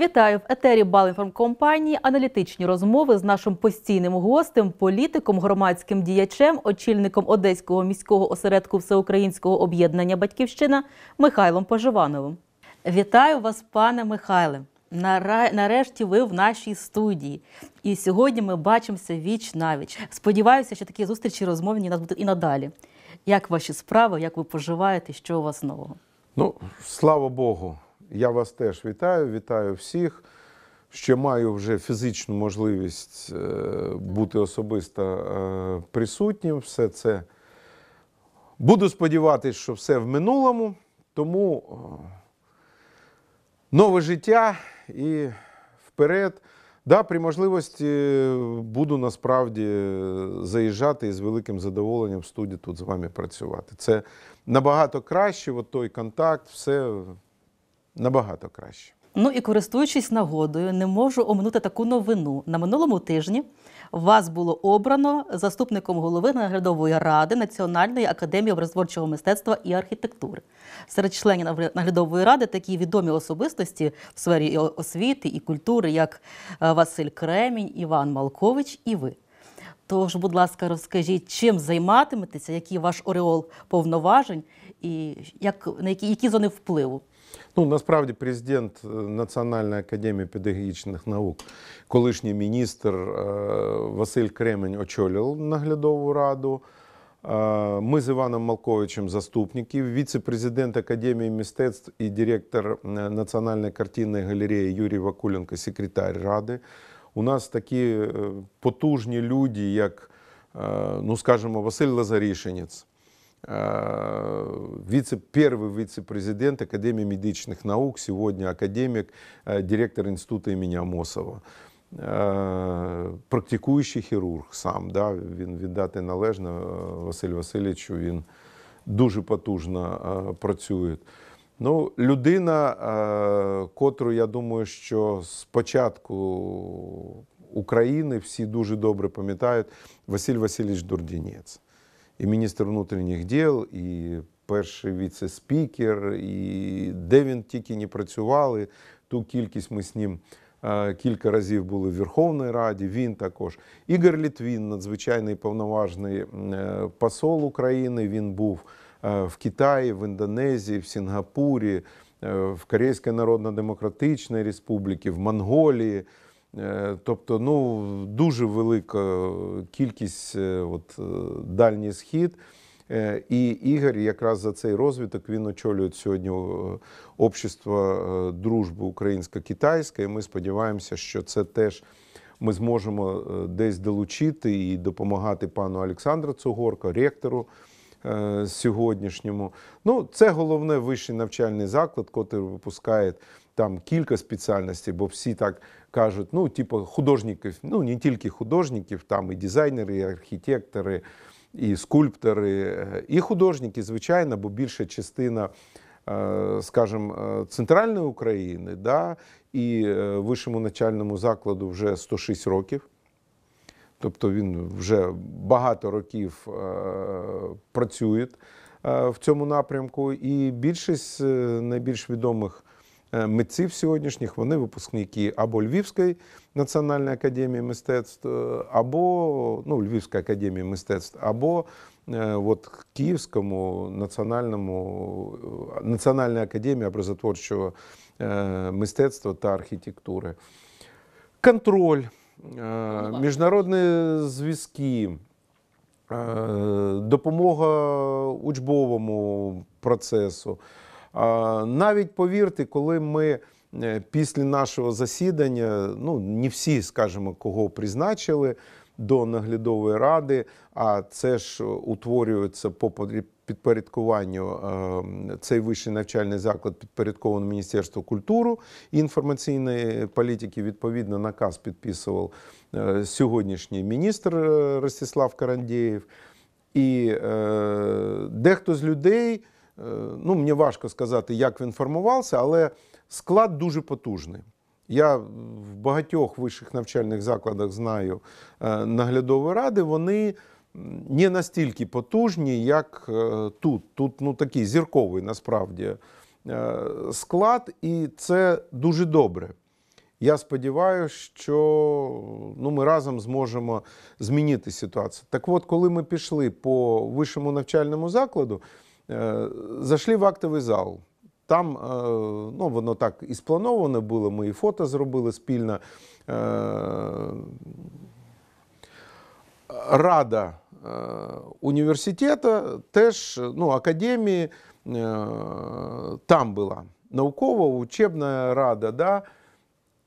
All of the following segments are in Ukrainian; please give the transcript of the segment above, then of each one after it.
Вітаю в етері Балінформкомпанії аналітичні розмови з нашим постійним гостем, політиком, громадським діячем, очільником Одеського міського осередку всеукраїнського об'єднання Батьківщина Михайлом Поживановим. Вітаю вас, пане Михайле. Нарешті ви в нашій студії. І сьогодні ми бачимося віч навіч. Сподіваюся, що такі зустрічі розмовні нас будуть і надалі. Як ваші справи, як ви поживаєте, що у вас нового? Ну, слава Богу. Я вас теж вітаю, вітаю всіх. Ще маю вже фізичну можливість е, бути особисто е, присутнім. Все це буду сподіватися, що все в минулому, тому е, нове життя і вперед. Да, при можливості буду насправді заїжджати і з великим задоволенням в студії тут з вами працювати. Це набагато краще, от той контакт, все набагато краще. Ну і користуючись нагодою, не можу оминути таку новину. На минулому тижні вас було обрано заступником голови наглядової ради Національної академії образотворчого мистецтва і архітектури. Серед членів наглядової ради такі відомі особистості в сфері освіти і культури, як е, Василь Кремінь, Іван Малкович і ви. Тож, будь ласка, розкажіть, чим займатиметеся, який ваш ореол повноважень і як на які, які зони впливу? Ну насправді президент е, Національної академії педагогічних наук, колишній міністр е, Василь Кремень очолював наглядову раду. Е, ми з Іваном Малковичем, заступники, віце-президент Академії мистецтв і директор Національної картинної галереї Юрій Вакуленко, секретар ради. У нас такі потужні люди, як, ну скажімо, Василь Лазарішинець, Е, вице, первый вице-президент Академии медичных наук, сегодня академик, е, директор института имени Амосова. Е, практикуючий хірург сам, да, він віддати належно Василь Васильовичу, він дуже потужно працює. Ну, Людина, котру, я думаю, що спочатку України всі дуже добре пам'ятають, Василь Васильович Дурдінець і міністр внутрішніх діл, і перший віце-спікер, і де він тільки не працювали. Ту кількість ми з ним е, кілька разів були в Верховній Раді. Він також Ігор Літвін, надзвичайний повноважний е, посол України. Він був е, в Китаї, в Індонезії, в Сінгапурі, в Корейській Народно-Демократичній Республіці, в Монголії. Е, тобто ну, дуже велика кількість е, от, е, дальній схід. І Ігор якраз за цей розвиток він очолює сьогодні общество дружби українсько-китайська, і ми сподіваємося, що це теж ми зможемо десь долучити і допомагати пану Олександру Цугорко, ректору сьогоднішньому. Ну, Це головне вищий навчальний заклад, який випускає там кілька спеціальностей, бо всі так кажуть: ну, типу, художників, ну не тільки художників, там і дизайнери, і архітектори, і скульптори, е, і художники, звичайно, бо більша частина. Е, Скажімо, е, центральної України, да, і вищому начальному закладу вже 106 років. Тобто він вже багато років працює в цьому напрямку, і більшість найбільш відомих Е, митців сьогоднішніх, вони випускники або Львівської національної академії мистецтв, е, або ну, Львівської академії мистецтв, або е, от, Київському національному Національної академії образотворчого мистецтва та архітектури. Контроль, міжнародні зв'язки. Допомога учбовому процесу, навіть повірте, коли ми е, після нашого засідання, ну не всі, скажімо, кого призначили до наглядової ради, а це ж утворюється по підпорядкуванню е, цей вищий навчальний заклад підпорядкований Міністерству культури і інформаційної політики. Відповідно, наказ підписував е, сьогоднішній міністр Ростислав Карандєєв. І е, дехто з людей. Е, ну мені важко сказати, як він формувався, але склад дуже потужний. Я в багатьох вищих навчальних закладах знаю е, наглядові ради, вони не настільки потужні, як е, тут. Тут ну, такий зірковий насправді склад, і це дуже добре. Я сподіваюся, що ну, ми разом зможемо змінити ситуацію. Так от, коли ми пішли по вищому навчальному закладу. Э, зашли в актовый зал. Там э, ну, воно так і сплановане було, ми і фото зробили спільно. Э, рада університету теж ну, академії там була наукова учебна рада, да,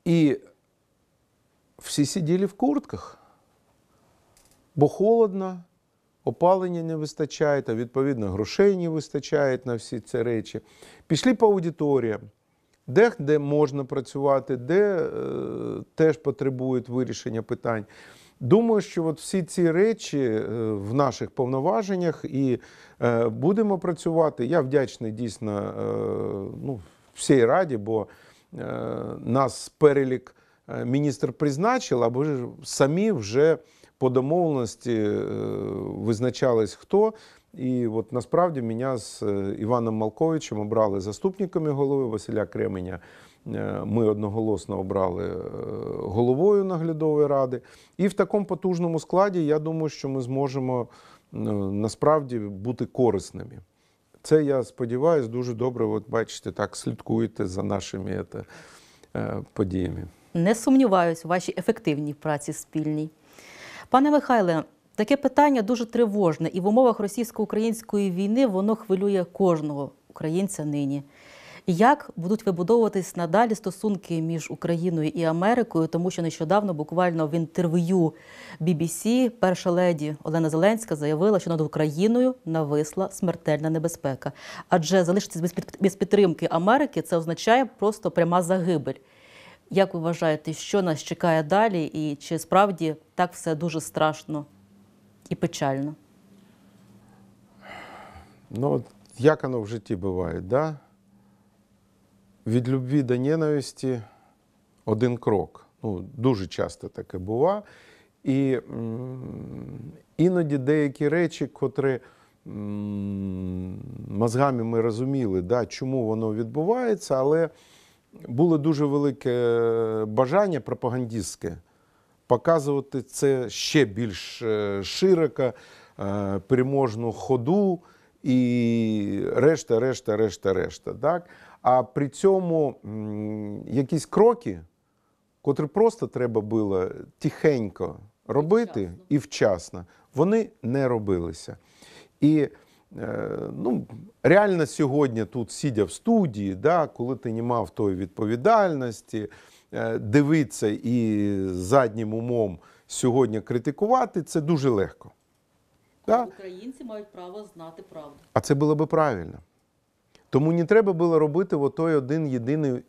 і всі сиділи в куртках, бо холодно. опалення не вистачає, та відповідно грошей не вистачає на всі ці речі. Пішли по аудиторіям. Де, де можна працювати, де е, теж потребують вирішення питань. Думаю, що от всі ці речі е, в наших повноваженнях і е, будемо працювати. Я вдячний дійсно е, ну, всій раді, бо е, нас перелік е, міністр призначив, або ж самі вже по домовленості е, визначались хто. І от насправді мене з е, Іваном Малковичем обрали заступниками голови Василя Кременя. Е, ми одноголосно обрали головою наглядової ради. І в такому потужному складі я думаю, що ми зможемо насправді бути корисними. Це я сподіваюся, дуже добре. От бачите, так слідкуєте за нашими подіями. Не сумніваюсь, у вашій ефективній праці спільній. Пане Михайле, таке питання дуже тривожне, і в умовах російсько-української війни воно хвилює кожного українця нині. Як будуть вибудовуватись надалі стосунки між Україною і Америкою, тому що нещодавно, буквально в інтерв'ю BBC, перша леді Олена Зеленська заявила, що над Україною нависла смертельна небезпека, адже залишитись без підтримки Америки це означає просто пряма загибель. Як ви вважаєте, що нас чекає далі, і чи справді так все дуже страшно і печально? Ну, як воно в житті буває, да? Від любві до ненависті один крок. Ну, Дуже часто таке бува. І іноді деякі речі, котрі мозгами ми розуміли, да, чому воно відбувається, але було дуже велике е, бажання пропагандистське показувати це ще більш е, широко, е, переможну ходу і решта, решта, решта, решта. Так? А при цьому якісь кроки, котрі просто треба було тихенько робити і вчасно, вони не робилися. І Е, ну, реально сьогодні тут сидя в студії, да, коли ти не мав тої відповідальності, е, дивитися і заднім умом сьогодні критикувати, це дуже легко. Да? Українці мають право знати правду. А це було би правильно. Тому не треба було робити отой один єдиний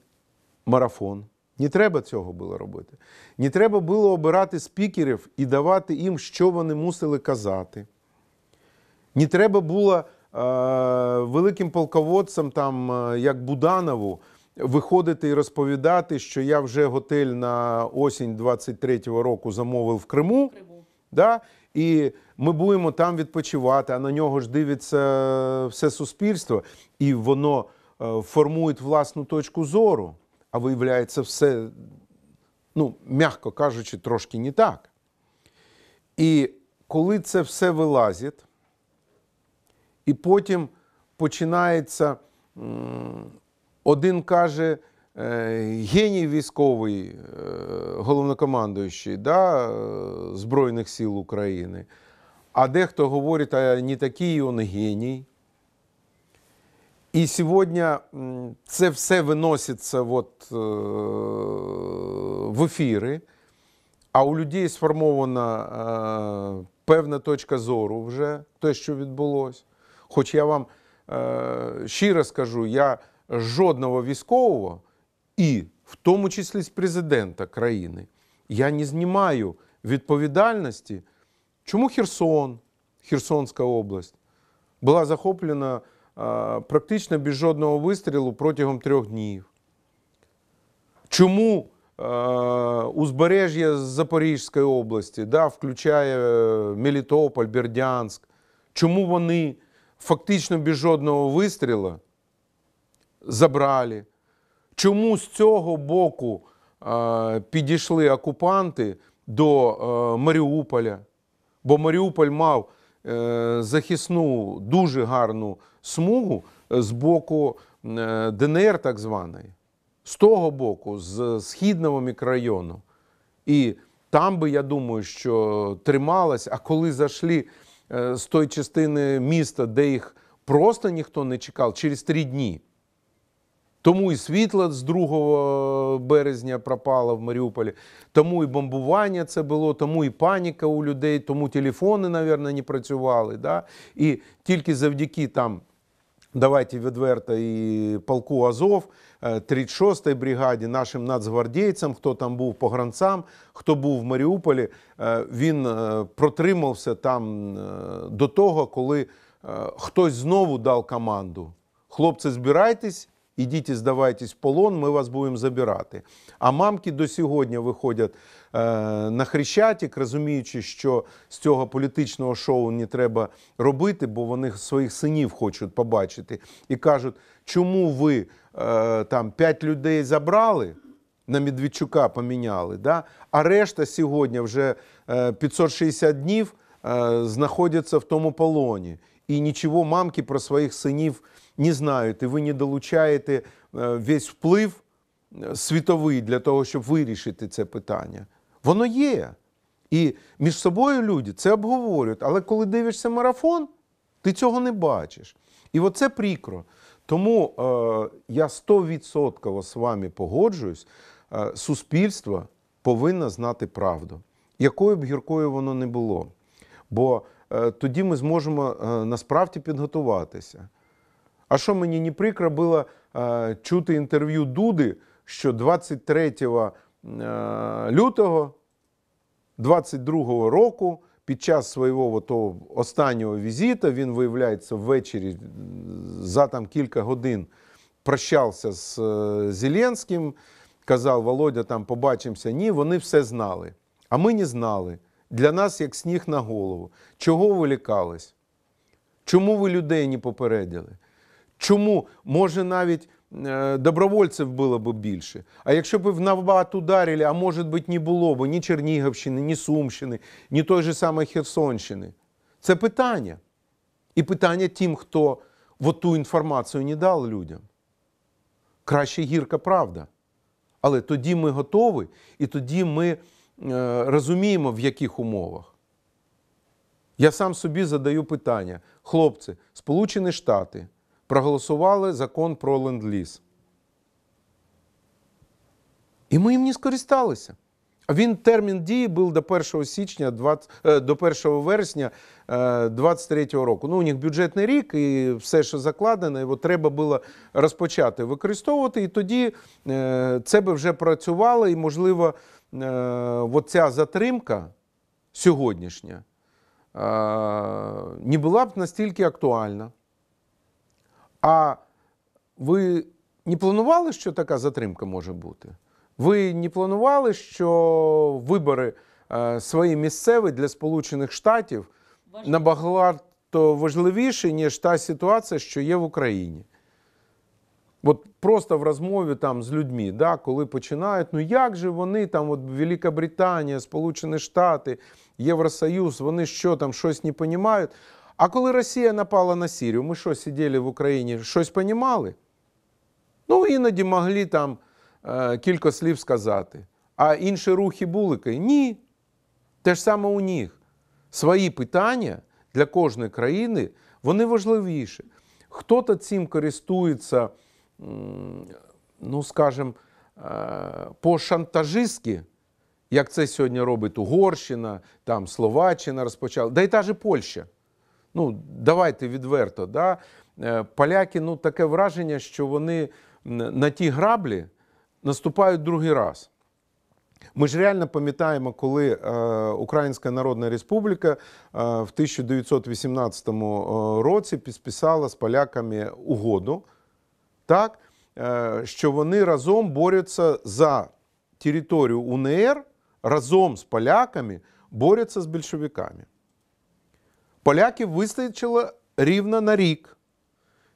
марафон. Не треба цього було робити. Не треба було обирати спікерів і давати їм, що вони мусили казати. Не треба було е, великим полководцям, там е, як Буданову, виходити і розповідати, що я вже готель на осінь 23-го року замовив в Криму. Да? І ми будемо там відпочивати, а на нього ж дивиться е, все суспільство, і воно е, формує власну точку зору. А виявляється, все, ну, м'яко кажучи, трошки не так. І коли це все вилазить, і потім починається один каже е, геній військовий, е, головнокомандуючий да, е, Збройних сил України. А дехто говорить, а не такий він геній. І сьогодні це все виноситься от, в ефіри, а у людей сформована певна точка зору вже те, що відбулося. Хоч я вам е, щиро скажу, я жодного військового і в тому числі з президента країни, я не знімаю відповідальності, чому Херсон, Херсонська область, була захоплена е, практично без жодного вистрілу протягом трьох днів. Чому е, узбережжя Запорізької області, да, включає е, Мелітополь, Бердянськ, чому вони фактично без жодного вистріла забрали. Чому з цього боку е, підійшли окупанти до е, Маріуполя? Бо Маріуполь мав е, захисну дуже гарну смугу е, з боку е, ДНР, так званої, з того боку, з східного мікрорайону. І там би, я думаю, що трималась, а коли зайшли Е, з тої частини міста, де їх просто ніхто не чекав, через три дні. Тому і світло з 2 е, березня пропало в Маріуполі, тому і бомбування це було, тому і паніка у людей, тому телефони, мабуть, не працювали. Да? І тільки завдяки там. Давайте відверто і полку Азов, 36-й э, бригаді, нашим нацгвардійцям, хто там був по погранцям, хто був в Маріуполі, э, він э, протримався там до того, коли хтось знову дав команду. Хлопці, збирайтесь, ідіть, здавайтесь в полон, ми вас будемо забирати. А мамки до сьогодні виходять Е, на Хрещатік, розуміючи, що з цього політичного шоу не треба робити, бо вони своїх синів хочуть побачити і кажуть, чому ви е, там п'ять людей забрали. На Медведчука поміняли, да? а решта сьогодні вже 560 е, днів знаходяться в тому полоні. І нічого мамки про своїх синів не знають. І ви не долучаєте весь вплив світовий для того, щоб вирішити це питання. Воно є. І між собою люди це обговорюють. Але коли дивишся марафон, ти цього не бачиш. І оце прикро. Тому е, я 100% з вами погоджуюсь, е, суспільство повинно знати правду, якою б гіркою воно не було. Бо е, тоді ми зможемо е, насправді підготуватися. А що мені не прикро було е, чути інтерв'ю Дуди, що 23 Е, лютого 22-го року. Під час свого того останнього візиту він, виявляється, ввечері за там кілька годин прощався з е, Зеленським, казав, Володя, там побачимося. Ні, вони все знали. А ми не знали. Для нас як сніг на голову. Чого ви лікались? Чому ви людей не попередили? Чому, може, навіть Е, добровольців було б більше. А якщо б в Навбат ударили, а може би не було б ні Чернігівщини, ні Сумщини, ні той же самої Херсонщини. Це питання. І питання тим, хто от ту інформацію не дав людям. Краще гірка правда. Але тоді ми готові і тоді ми е, розуміємо, в яких умовах. Я сам собі задаю питання, хлопці, Сполучені Штати проголосували закон про ленд-ліз. І ми їм не скористалися. Він термін дії був до 1 січня 20, е, до 1 вересня 2023 е, року. Ну, у них бюджетний рік і все, що закладено, його треба було розпочати використовувати. І тоді е, це би вже працювало, і, можливо, оця затримка сьогоднішня не була б настільки актуальна. А ви не планували, що така затримка може бути? Ви не планували, що вибори е, свої місцеві для Сполучених Штатів набагато важливіші, ніж та ситуація, що є в Україні? От просто в розмові там з людьми, да, коли починають, ну як же вони там, от Велика Британія, Сполучені Штати, Євросоюз, вони що там щось не розуміють? А коли Росія напала на Сірію, ми що сиділи в Україні, щось понімали? Ну, іноді могли там е, кілька слів сказати. А інші рухи булики? Ні. Те ж саме у них. Свої питання для кожної країни вони важливіші. Хто-то цим користується, ну, скажімо, е, по шантажистськи як це сьогодні робить Угорщина, там Словаччина розпочала, да й та же Польща. Ну, давайте відверто. да? Е, поляки, ну таке враження, що вони на ті граблі наступають другий раз. Ми ж реально пам'ятаємо, коли е, Українська Народна Республіка е, в 1918 році підписала з поляками угоду, так, що вони разом борються за територію УНР, разом з поляками борються з більшовиками поляків вистачило рівно на рік.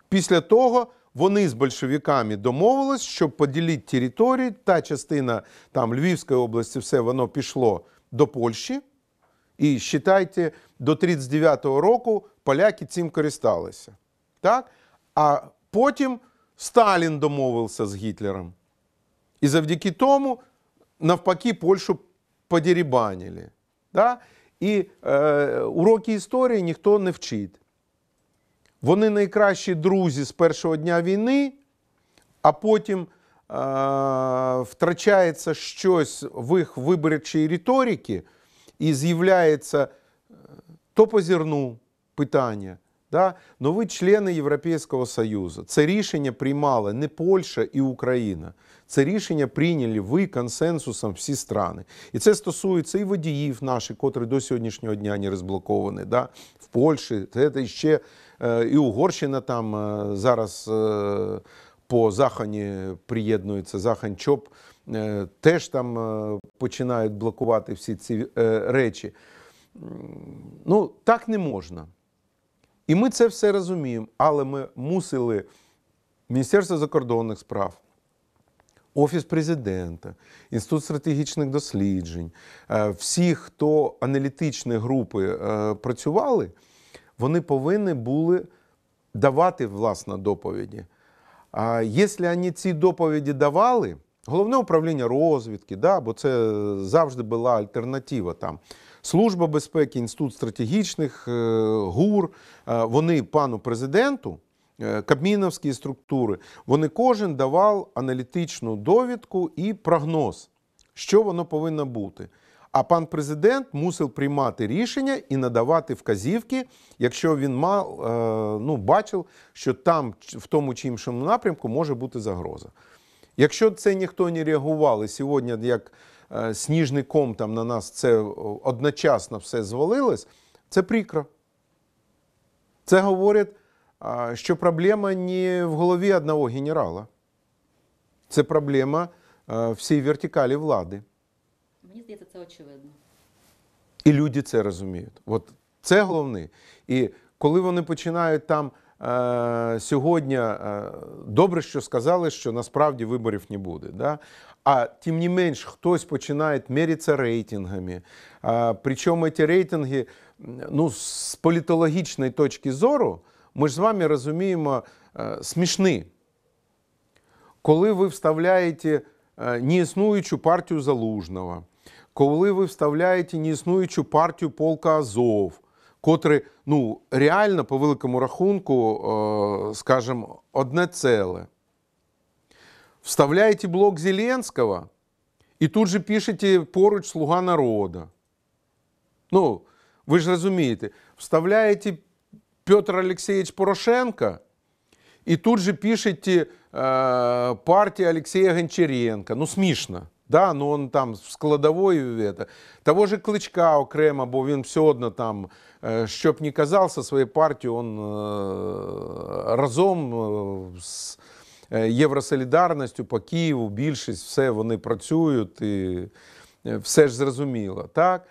Після того вони з большевиками домовились, щоб поділити території, та частина там Львівської області, все воно пішло до Польщі. І вважайте, до 39-го року поляки цим користалися. Так? А потім Сталін домовився з Гітлером. І завдяки тому, навпаки, Польщу подірібанили. Да? І е, уроки історії ніхто не вчить. Вони найкращі друзі з першого дня війни, а потім е, втрачається щось в їх виборчій риторики і з'являється е, то по питання. Да? Но «Ну, ви члени Європейського Союзу. Це рішення приймали не Польща і Україна. Це рішення прийняли ви консенсусом всі страни. І це стосується і водіїв наших, котрі до сьогоднішнього дня не розблоковані. Да? В Польщі це ще е, і Угорщина там е, зараз е, по Захані приєднується, Захань ЧОП теж там починають блокувати всі ці речі. Ну, так не можна. І ми це все розуміємо, але ми мусили Міністерство закордонних справ, Офіс президента, інститут стратегічних досліджень, е, всі, хто аналітичні групи е, працювали, вони повинні були давати власне доповіді. А якщо вони ці доповіді давали, головне управління розвідки, да, бо це завжди була альтернатива там. Служба безпеки, інститут стратегічних, е, ГУР, вони пану президенту. Е, кабміновські структури, вони кожен давав аналітичну довідку і прогноз, що воно повинно бути. А пан президент мусив приймати рішення і надавати вказівки, якщо він мав, е, ну, бачив, що там в тому чи іншому напрямку може бути загроза. Якщо це ніхто не реагував, і сьогодні як е, сніжний ком там на нас це одночасно все звалилось, це прикро. Це говорять. Що проблема не в голові одного генерала. Це проблема е, всієї вертикалі влади. Мені здається, це очевидно. І люди це розуміють. От це головне. І коли вони починають там е, сьогодні, е, добре, що сказали, що насправді виборів не буде. Да? А тим не менш, хтось починає мірятися рейтингами. Е, причому ці рейтинги ну, з політологічної точки зору ми ж з вами розуміємо е, смішні, коли ви вставляєте е, неіснуючу партію Залужного, коли ви вставляєте неіснуючу партію полка Азов, котрі ну, реально, по великому рахунку, е, скажімо, одне целе. Вставляєте блок Зеленського і тут же пишете поруч Слуга народу. Ну, ви ж розумієте, вставляєте Петр Алексеевич Порошенко, і тут же пишете э, партия Алексея Гончаренко. Ну, смішно, Да, ну он там в складової это. того же кличка окремо, бо він все одно там, е, щоб не казався, свою партію он е, разом е, з Євросолідарністю по Києву, більшість все вони працюють і все ж зрозуміло. так?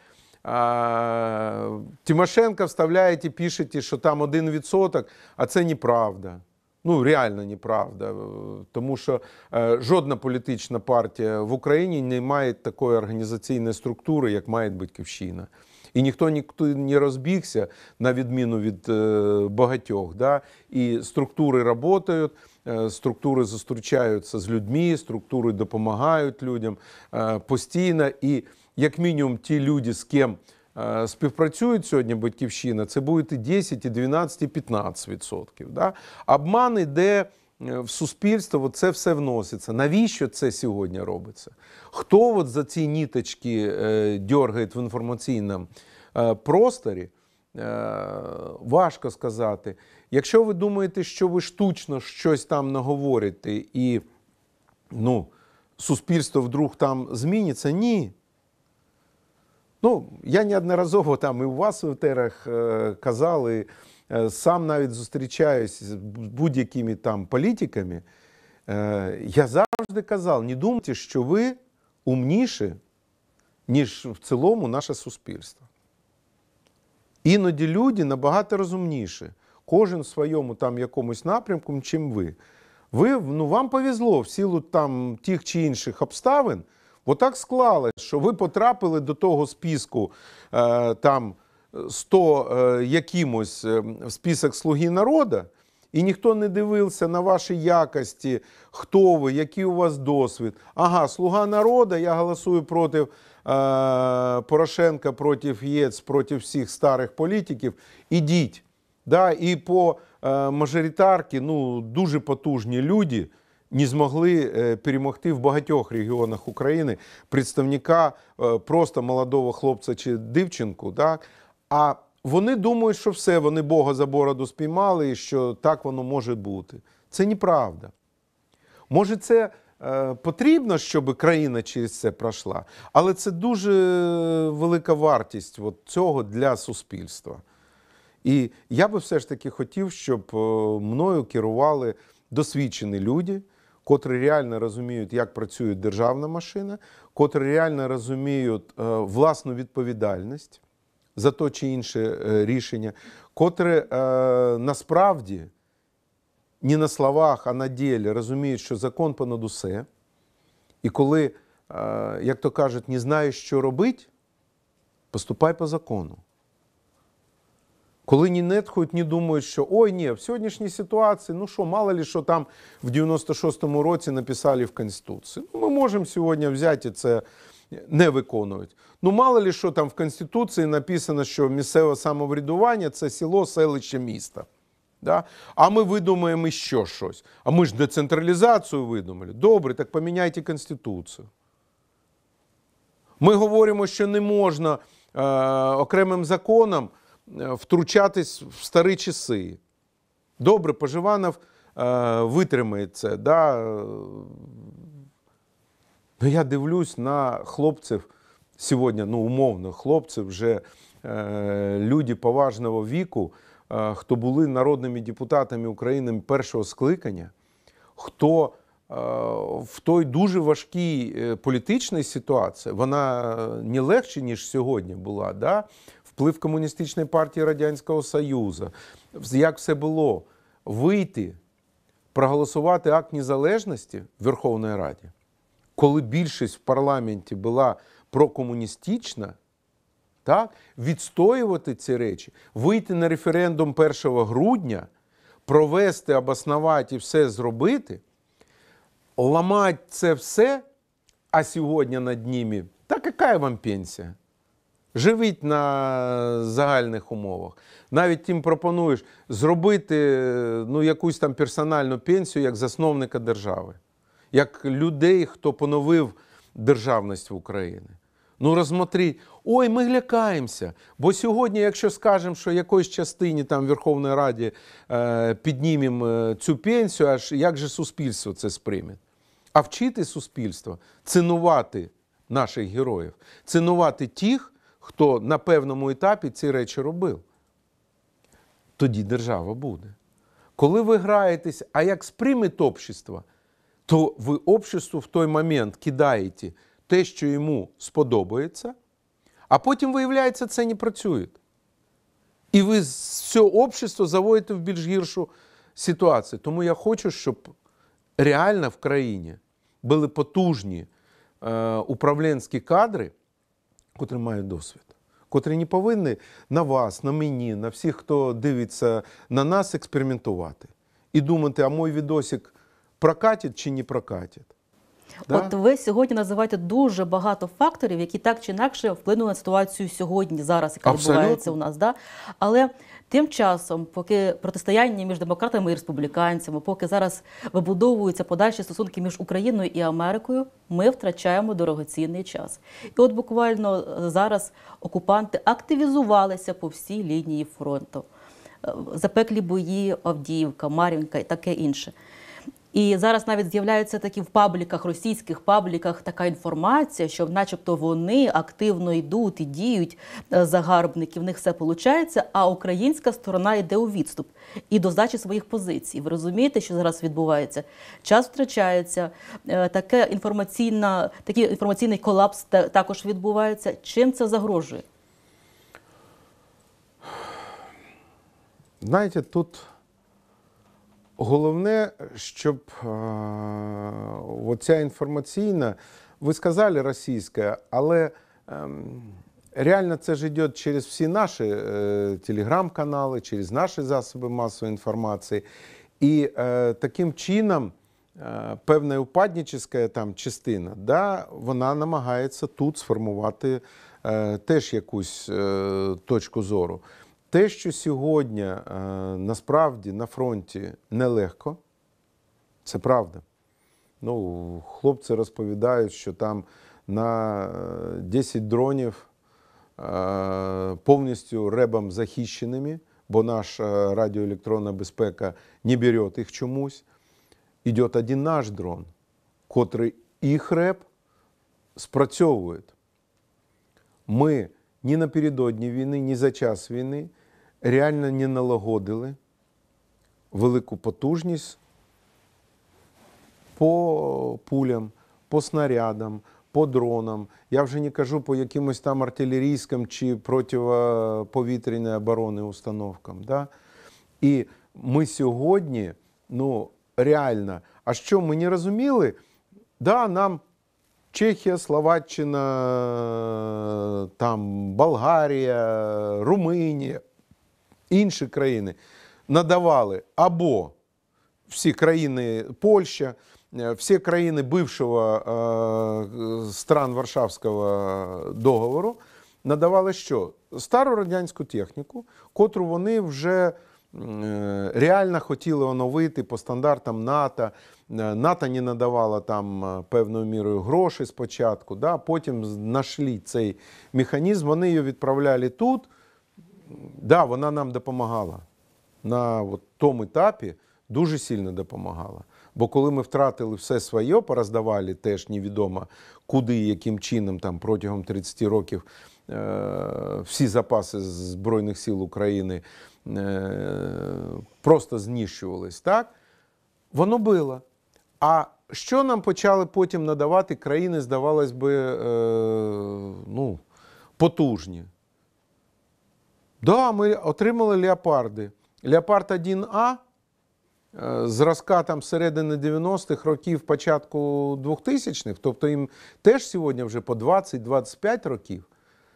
а, Тимошенко вставляєте, пишете, що там 1%, а це неправда. Ну, реально неправда. Э, тому що э, жодна політична партія в Україні не має такої організаційної структури, як має Батьківщина. І ніхто ніхто не розбігся, на відміну від е, багатьох. Да? І структури працюють, е, структури зустрічаються з людьми, структури допомагають людям е, постійно. І як мінімум, ті люди, з ким е, співпрацюють сьогодні батьківщина, це буде і 10, і 12, і 15 відсотків. Да? Обман іде е, в суспільство, це все вноситься. Навіщо це сьогодні робиться? Хто от за ці ніточки е, дергає в інформаційному просторі? Важко сказати. Якщо ви думаєте, що ви штучно щось там наговорите і ну, суспільство вдруг там зміниться, ні. Ну, я неодноразово там і у вас в етерах е, казали, е, сам навіть зустрічаюсь з будь-якими там політиками. Е, я завжди казав, не думайте, що ви умніші, ніж в цілому наше суспільство. Іноді люди набагато розумніші, кожен в своєму там якомусь напрямку, чим ви. Ви ну, вам повезло в силу там тих чи інших обставин. Бо так склалось, що ви потрапили до того списку е, там 100 е, якимось е, в список слуги народу, і ніхто не дивився на ваші якості, хто ви, який у вас досвід. Ага, слуга народу, я голосую проти е, Порошенка, проти ЄЦ, проти всіх старих політиків. Ідіть. Да, І по е, мажоритарки ну, дуже потужні люди не змогли е, перемогти в багатьох регіонах України представника е, просто молодого хлопця чи дівчинку. Так? А вони думають, що все, вони Бога за бороду спіймали і що так воно може бути. Це неправда. Може, це. Е, потрібно, щоб країна через це пройшла, але це дуже велика вартість от цього для суспільства. І я би все ж таки хотів, щоб мною керували досвідчені люди котрі реально розуміють, як працює державна машина, котрі реально розуміють е, власну відповідальність за то чи інше е, рішення, котрі е, насправді не на словах, а на ділі розуміють, що закон понад усе. І коли, як то кажуть, не знаєш, що робити, поступай по закону. Коли ні нетхують, ні думають, що ой, ні, в сьогоднішній ситуації, ну що, мало ли що там в 96-му році написали в Конституції. Ну, Ми можемо сьогодні взяти і це не виконують. Ну, мало ли що там в Конституції написано, що місцеве самоврядування це село, селище міста. Да? А ми видумаємо ще щось. А ми ж децентралізацію видумали. Добре, так поміняйте Конституцію. Ми говоримо, що не можна е, окремим законом. Е, втручатись в старі часи. Добре, Поживанов е, витримає це. Да? Е, Но ну, я дивлюсь на хлопців сьогодні, ну, умовно, хлопців, вже е, люди поважного віку, е, хто були народними депутатами України першого скликання, хто. Е, в той дуже важкій політичній ситуації вона не легше, ніж сьогодні була. Да? вплив комуністичної партії Радянського Союзу, як все було вийти, проголосувати акт незалежності в Верховної Раді, коли більшість в парламенті була прокомуністична, так, відстоювати ці речі, вийти на референдум 1 грудня, провести, обоснувати і все зробити, ламати це все, а сьогодні над ними, та яка вам пенсія? Живіть на загальних умовах. Навіть тим пропонуєш зробити ну, якусь там персональну пенсію як засновника держави, як людей, хто поновив державність України. Ну, розмотріть, ой, ми лякаємося. Бо сьогодні, якщо скажемо, що якоїсь частині там Верховної Раді е, піднімемо е, цю пенсію, аж як же суспільство це сприйме? А вчити суспільство цінувати наших героїв, цінувати тих, хто на певному етапі ці речі робив. Тоді держава буде. Коли ви граєтесь, а як сприйме общество, то ви обществу в той момент кидаєте те, що йому сподобається, а потім, виявляється, це не працює. І ви все общество заводите в більш гіршу ситуацію. Тому я хочу, щоб реально в країні були потужні е, управлінські кадри котрі мають досвід, котрі не повинні на вас, на мені, на всіх, хто дивиться на нас, експериментувати і думати, а мой відосик прокатить чи не прокатить. Да? От ви сьогодні називаєте дуже багато факторів, які так чи інакше вплинули на ситуацію сьогодні, зараз, яка Абсолютно. відбувається у нас. Да? Але Тим часом, поки протистояння між демократами і республіканцями, поки зараз вибудовуються подальші стосунки між Україною і Америкою, ми втрачаємо дорогоцінний час. І от буквально е, зараз окупанти активізувалися по всій лінії фронту. Е, запеклі бої, Авдіївка, Мар'їнка і таке інше. І зараз навіть з'являється такі в пабліках, російських пабліках така інформація, що, начебто, вони активно йдуть і діють е, загарбники, в них все виходить, а українська сторона йде у відступ і до здачі своїх позицій. Ви розумієте, що зараз відбувається? Час втрачається, е, таке інформаційна, такий інформаційний колапс також відбувається. Чим це загрожує? Знаєте, тут. Головне, щоб е, оця інформаційна, ви сказали російська, але ем, реально це ж йде через всі наші е, телеграм-канали, через наші засоби масової інформації. І е, таким чином певна упадническа там частина, да, вона намагається тут сформувати теж якусь точку зору. Те, що сьогодні е, насправді на фронті нелегко, це правда. Ну, Хлопці розповідають, що там на 10 е, дронів е, повністю ребом захищеними, бо наша радіоелектронна безпека не бере їх чомусь. Іде один наш дрон, котрий їх реб спрацьовує. Ми ні напередодні війни, ні за час війни реально не налагодили велику потужність по пулям, по снарядам, по дронам. Я вже не кажу по якимось там артилерійським чи протиповітряної оборони установкам. Да? І ми сьогодні, ну, реально, а що ми не розуміли? Да, нам Чехія, Словаччина, там Болгарія, Румунія інші країни надавали або всі країни Польща, е, всі країни бившого е, стран Варшавського договору надавали що? Стару радянську техніку, котру вони вже е, реально хотіли оновити по стандартам НАТО. НАТО не надавала там певною мірою гроші спочатку, да, потім знайшли цей механізм. Вони її відправляли тут да, вона нам допомагала на от тому етапі, дуже сильно допомагала. Бо коли ми втратили все своє, пороздавали теж невідомо куди, яким чином там протягом 30 років е, всі запаси Збройних сил України е, просто знищувались, так? Воно було. А що нам почали потім надавати країни, здавалось би, е, ну, потужні? Да, ми отримали леопарди. Леопард 1А е, зразка там середини 90-х років, початку 2000-х, тобто їм теж сьогодні вже по 20-25 років.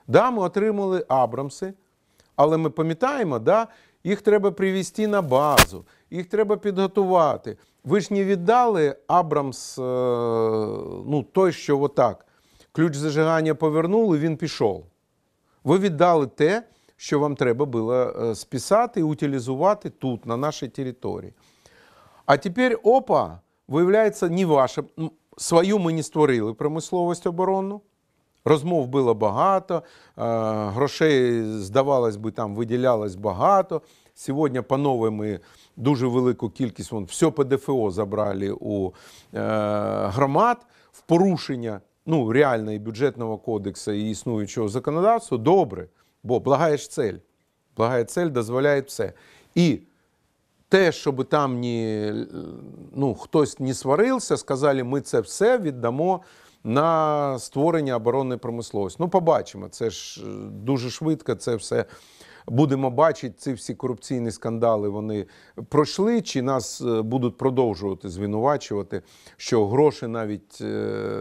Да, ми отримали Абрамси, але ми пам'ятаємо, да, їх треба привести на базу, їх треба підготувати. Ви ж не віддали Абрамс, е, ну, той, що отак. Ключ зажигання повернули, він пішов. Ви віддали те що вам треба було е, списати і утилізувати тут, на нашій території. А тепер ОПА, виявляється, не ваша. Свою ми не створили промисловість оборонну. Розмов було багато, е, грошей, здавалось би, там виділялось багато. Сьогодні, панове, ми дуже велику кількість вон, все ПДФО забрали у е, громад в порушення ну, реально бюджетного кодексу і існуючого законодавства. Добре. Бо благаєш цель. Благая цель дозволяє все. І те, щоб там ні, ну, хтось не сварився, сказали, ми це все віддамо на створення оборонної промисловості. Ну, побачимо, це ж е, дуже швидко, це все будемо бачити, ці всі корупційні скандали вони пройшли, чи нас е, будуть продовжувати звинувачувати, що гроші навіть е,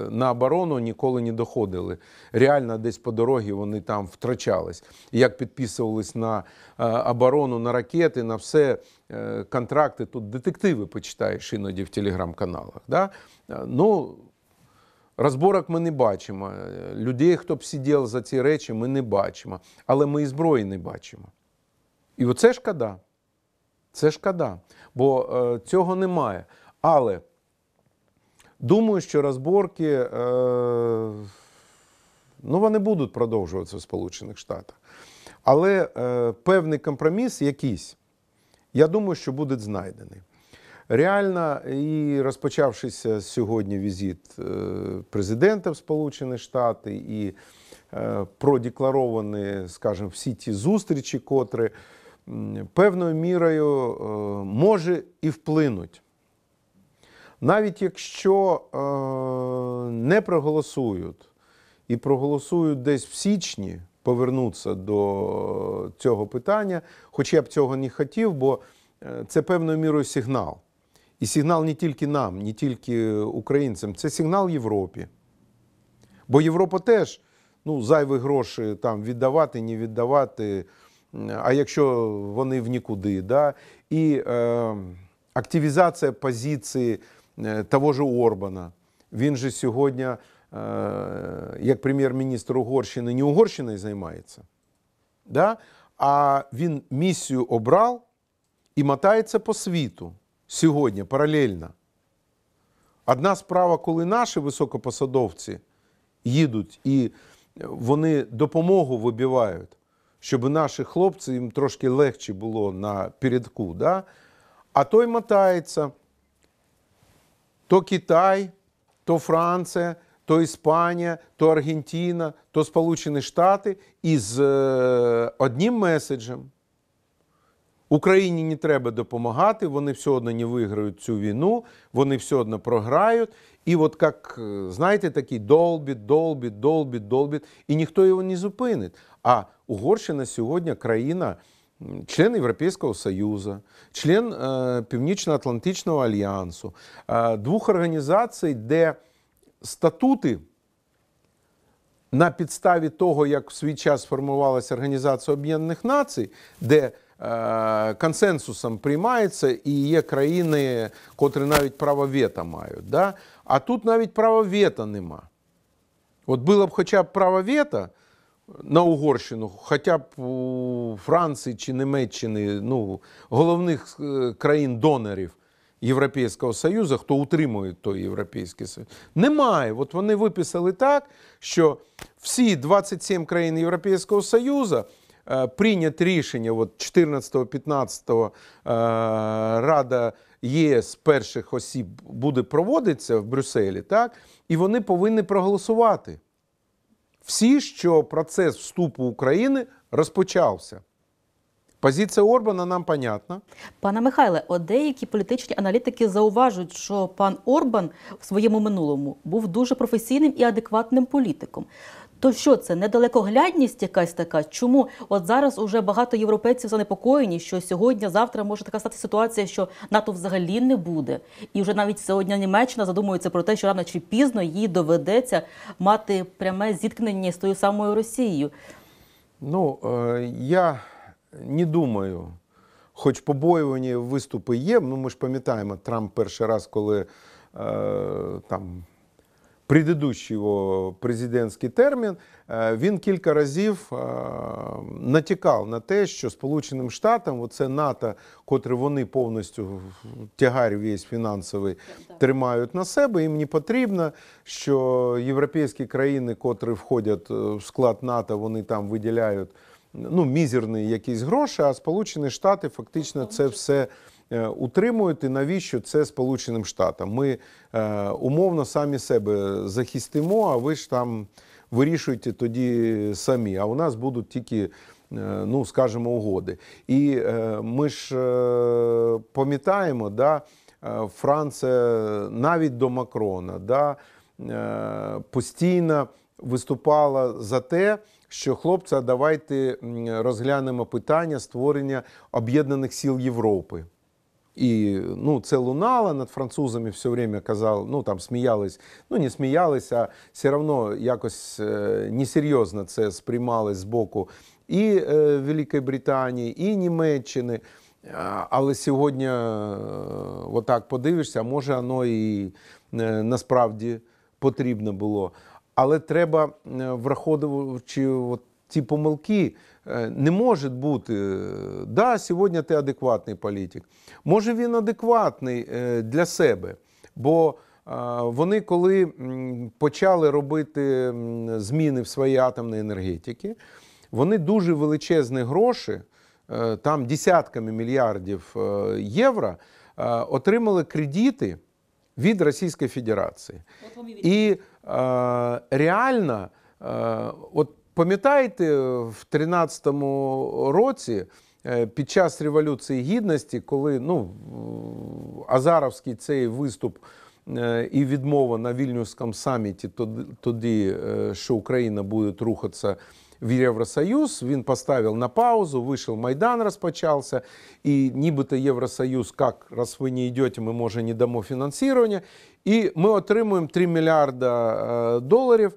на оборону ніколи не доходили. Реально, десь по дорозі вони там втрачались. Як підписувались на е, оборону, на ракети, на все контракти тут детективи почитаєш іноді в телеграм-каналах. Да? Ну, Розборок ми не бачимо. Е, людей, хто б сидів за ці речі, ми не бачимо. Але ми і зброї не бачимо. І оце шкода. Це шкода. Бо е, цього немає. Але думаю, що розборки е, ну, вони будуть продовжуватися в Сполучених Штатах. Але е, певний компроміс якийсь, я думаю, що буде знайдений. Реально, І розпочавшися е, сьогодні візит е, президента в Сполучені Штати і е, продекларовані, скажімо, всі ті зустрічі, котрі певною мірою може і вплинуть. Навіть якщо не проголосують і проголосують десь в січні повернутися до цього питання, хоча я б цього не хотів, бо це певною мірою сигнал. І сигнал не тільки нам, не тільки е, українцям, це сигнал Європі. Бо Європа теж ну, зайві гроші там віддавати, не віддавати, а якщо вони в нікуди. Да? І е, активізація позиції е, того ж Орбана. Він же сьогодні, е, як прем'єр-міністр Угорщини, не Угорщиною займається, да? а він місію обрав і мотається по світу сьогодні паралельно. Одна справа, коли наші високопосадовці їдуть і вони допомогу вибивають, щоб наші хлопці їм трошки легше було на передку. Да? А той мотається то Китай, то Франція, то Іспанія, то Аргентина, то Сполучені Штати із е, одним меседжем. Україні не треба допомагати, вони все одно не виграють цю війну, вони все одно програють. І от як, е, знаєте, такий долбіт, долбіт, долбіт, долбіт, і ніхто його не зупинить. А Угорщина сьогодні країна, член Європейського Союзу, член е, Північно-Атлантичного альянсу, е, двох організацій, де статути. На підставі того, як в свій час формувалася Організація Об'єднаних Націй, де Е, консенсусом приймається і є країни, котрі навіть право вето мають. Да? А тут навіть право вето нема. От було б хоча б право вето на Угорщину, хоча б у Франції чи Німеччини, ну, головних е, країн-донорів. Європейського Союзу, хто утримує той Європейський Союз, немає. От вони виписали так, що всі 27 країн Європейського Союзу Е, прийнято рішення от 14-15 е, Рада ЄС перших осіб буде проводитися в Брюсселі, так і вони повинні проголосувати. Всі, що процес вступу України розпочався. Позиція Орбана нам понятна. Пане Михайле, от деякі політичні аналітики зауважують, що пан Орбан в своєму минулому був дуже професійним і адекватним політиком. То що це недалекоглядність якась така? Чому от зараз уже багато європейців занепокоєні, що сьогодні, завтра може така стати ситуація, що НАТО взагалі не буде, і вже навіть сьогодні Німеччина задумується про те, що рано чи пізно їй доведеться мати пряме зіткнення з тою самою Росією? Ну е, я не думаю. Хоч побоювання виступи є, ну ми ж пам'ятаємо Трамп перший раз, коли е, там предыдущий його президентський термін, э, він кілька разів е, натякав на те, що Сполученим Штатам, оце НАТО, котре вони повністю тягар весь фінансовий тримають на себе. Їм не потрібно, що європейські країни, котрі входять е, в склад НАТО, вони там виділяють ну, мізерні якісь гроші, а Сполучені Штати фактично це все. Е, Утримувати навіщо це Сполученим Штатам? Ми е, умовно самі себе захистимо, а ви ж там вирішуєте тоді самі. А у нас будуть тільки. Е, ну, скажімо, угоди. І е, ми ж е, пам'ятаємо, да, Франція навіть до Макрона да, е, постійно виступала за те, що хлопця, давайте розглянемо питання створення об'єднаних сіл Європи. И, ну, це лунало над французами все время казал, ну, там, сміялись, ну, не сміялись, а все равно якось э, несерйозно це сприймали з боку і э, Великої Британії, і Німеччини. Але сьогодні, э, отак подивишся, може, воно і е, насправді потрібно було. Але треба, е, враховуючи от ті помилки, Е, не може бути. Да, сьогодні ти адекватний політик. Може він адекватний е, для себе, бо е, вони коли почали робити зміни в своїй атомній енергетиці, вони дуже величезні гроші, там десятками мільярдів євро, отримали кредити від Російської Федерації. І реально, от Пам'ятаєте, е, в 13-му році е, під час Революції Гідності, коли ну, Азаровський цей виступ е, і відмова на Вільнюському саміті, тоді, що Україна буде рухатися в Євросоюз, він поставив на паузу, вийшов Майдан, розпочався, і нібито Євросоюз, як раз ви не йдете, ми може не дамо фінансування. І ми отримуємо 3 мільярда доларів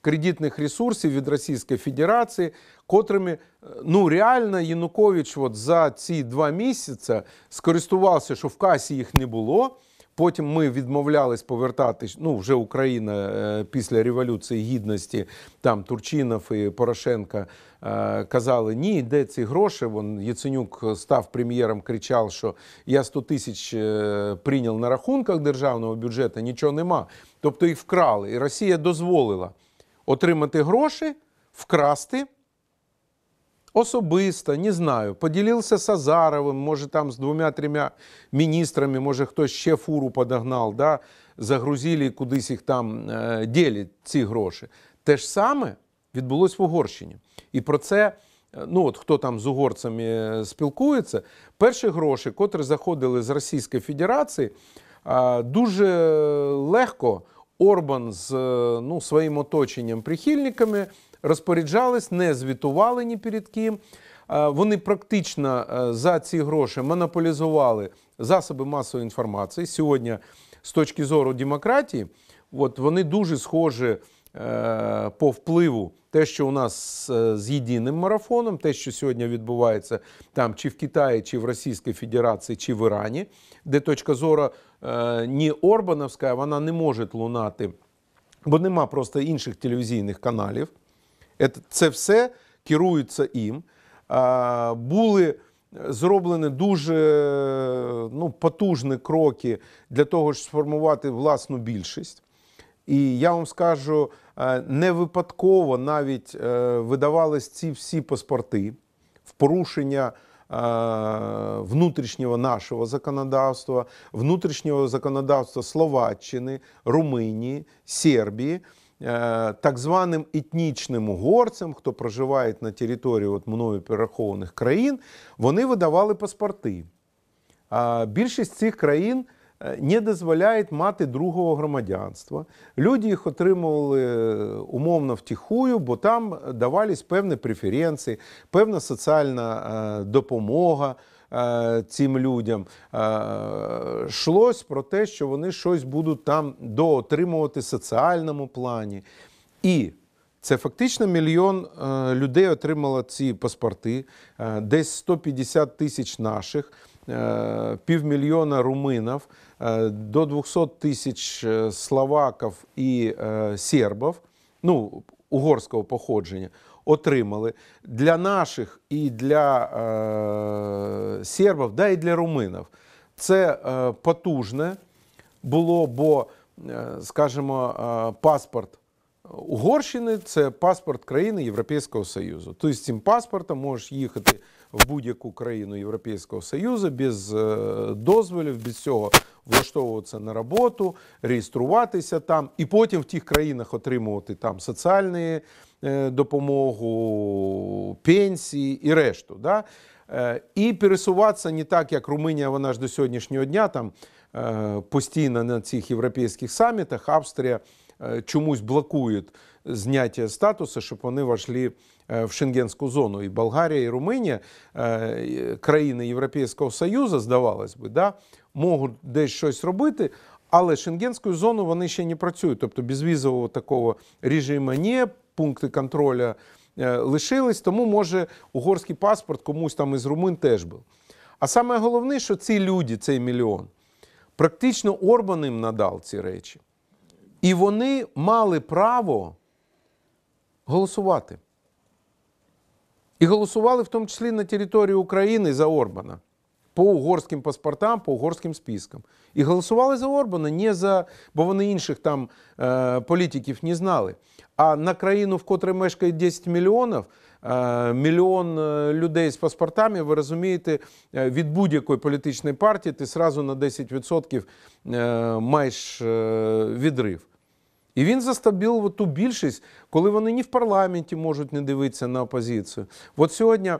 кредитних ресурсів від Російської Федерації, котрими е, ну реально Янукович от за ці два місяці скористувався, що в касі їх не було. Потім ми відмовлялись повертатись ну вже Україна е, після Революції Гідності, там Турчинов і Порошенка е, казали, ні, де ці гроші. Вон Яценюк став прем'єром, кричав, що я 100 тисяч прийняв на рахунках державного бюджету, нічого нема. Тобто їх вкрали, і Росія дозволила отримати гроші, вкрасти особисто, не знаю. Поділився з Азаровим, може там з двома-трьома міністрами, може хтось ще фуру подогнав, да, загрузили кудись їх там е, ділять ці гроші. Те ж саме відбулось в Угорщині. І про це. Е, ну, от хто там з угорцями е, спілкується, перші гроші, котрі заходили з Російської Федерації, дуже легко Орбан з е, ну, своїм оточенням прихильниками розпоряджались, не звітували ні перед ким. Е, вони практично е, за ці гроші монополізували засоби масової інформації. Сьогодні, з точки зору демократії, от вони дуже схожі. Е, по впливу те, що у нас е, з єдиним марафоном, те, що сьогодні відбувається там, чи в Китаї, чи в Російській Федерації, чи в Ірані, де точка зору е, ні Орбановська, вона не може лунати, бо нема просто інших телевізійних каналів. Це все керується їм. Були зроблені дуже ну, потужні кроки для того, щоб сформувати власну більшість. І я вам скажу, е, не випадково навіть е, видавались ці всі паспорти в порушення. Е, внутрішнього нашого законодавства, внутрішнього законодавства Словаччини, Румунії, Сербії, так званим етнічним угорцям, хто проживає на території от мною перерахованих країн, вони видавали паспорти. Більшість цих країн Е, не дозволяють мати другого громадянства. Люди їх отримували е, умовно втіхую, бо там давались певні преференції, певна соціальна е, допомога. Цим людям йшлось про те, що вони щось будуть там доотримувати в соціальному плані. І це фактично мільйон людей отримало ці паспорти, десь 150 тисяч наших, півмільйона руминів. Е, до 200 тисяч е, словаків і е, сербів, ну, угорського походження, отримали для наших і для сербів, да і для руминів. Це потужне було, бо, скажімо, паспорт. Угорщини це паспорт країни Європейського Союзу. Тобто з цим паспортом можеш їхати в будь-яку країну Європейського Союзу без е, дозволів, без цього влаштовуватися на роботу, реєструватися там і потім в тих країнах отримувати там соціальну е, допомогу, пенсії і решту. Да? Е, і пересуватися не так, як Румунія, вона ж до сьогоднішнього дня там постійно на цих європейських самітах Австрія чомусь блокує зняття статусу, щоб вони вошли е, в Шенгенську зону. І Болгарія, і Румунія, е, країни Європейського Союзу, здавалось би, да, можуть десь щось робити. Але Шенгенську зону вони ще не працюють. Тобто безвізового такого режиму ні, пункти контролю е, лишились, тому може угорський паспорт комусь там із румин теж був. А саме головне, що ці люди, цей мільйон, практично Орбан їм надав ці речі. І вони мали право голосувати. І голосували в тому числі на території України за Орбана по угорським паспортам, по угорським спискам. І голосували за Орбана, не за, бо вони інших там е, політиків не знали. А на країну, в котре мешкає 10 мільйонів, е, мільйон е, людей з паспортами, ви розумієте, е, від будь-якої політичної партії ти сразу на 10% е, маєш відрив. І він застабіл ту більшість, коли вони ні в парламенті можуть не дивитися на опозицію. От сьогодні, е,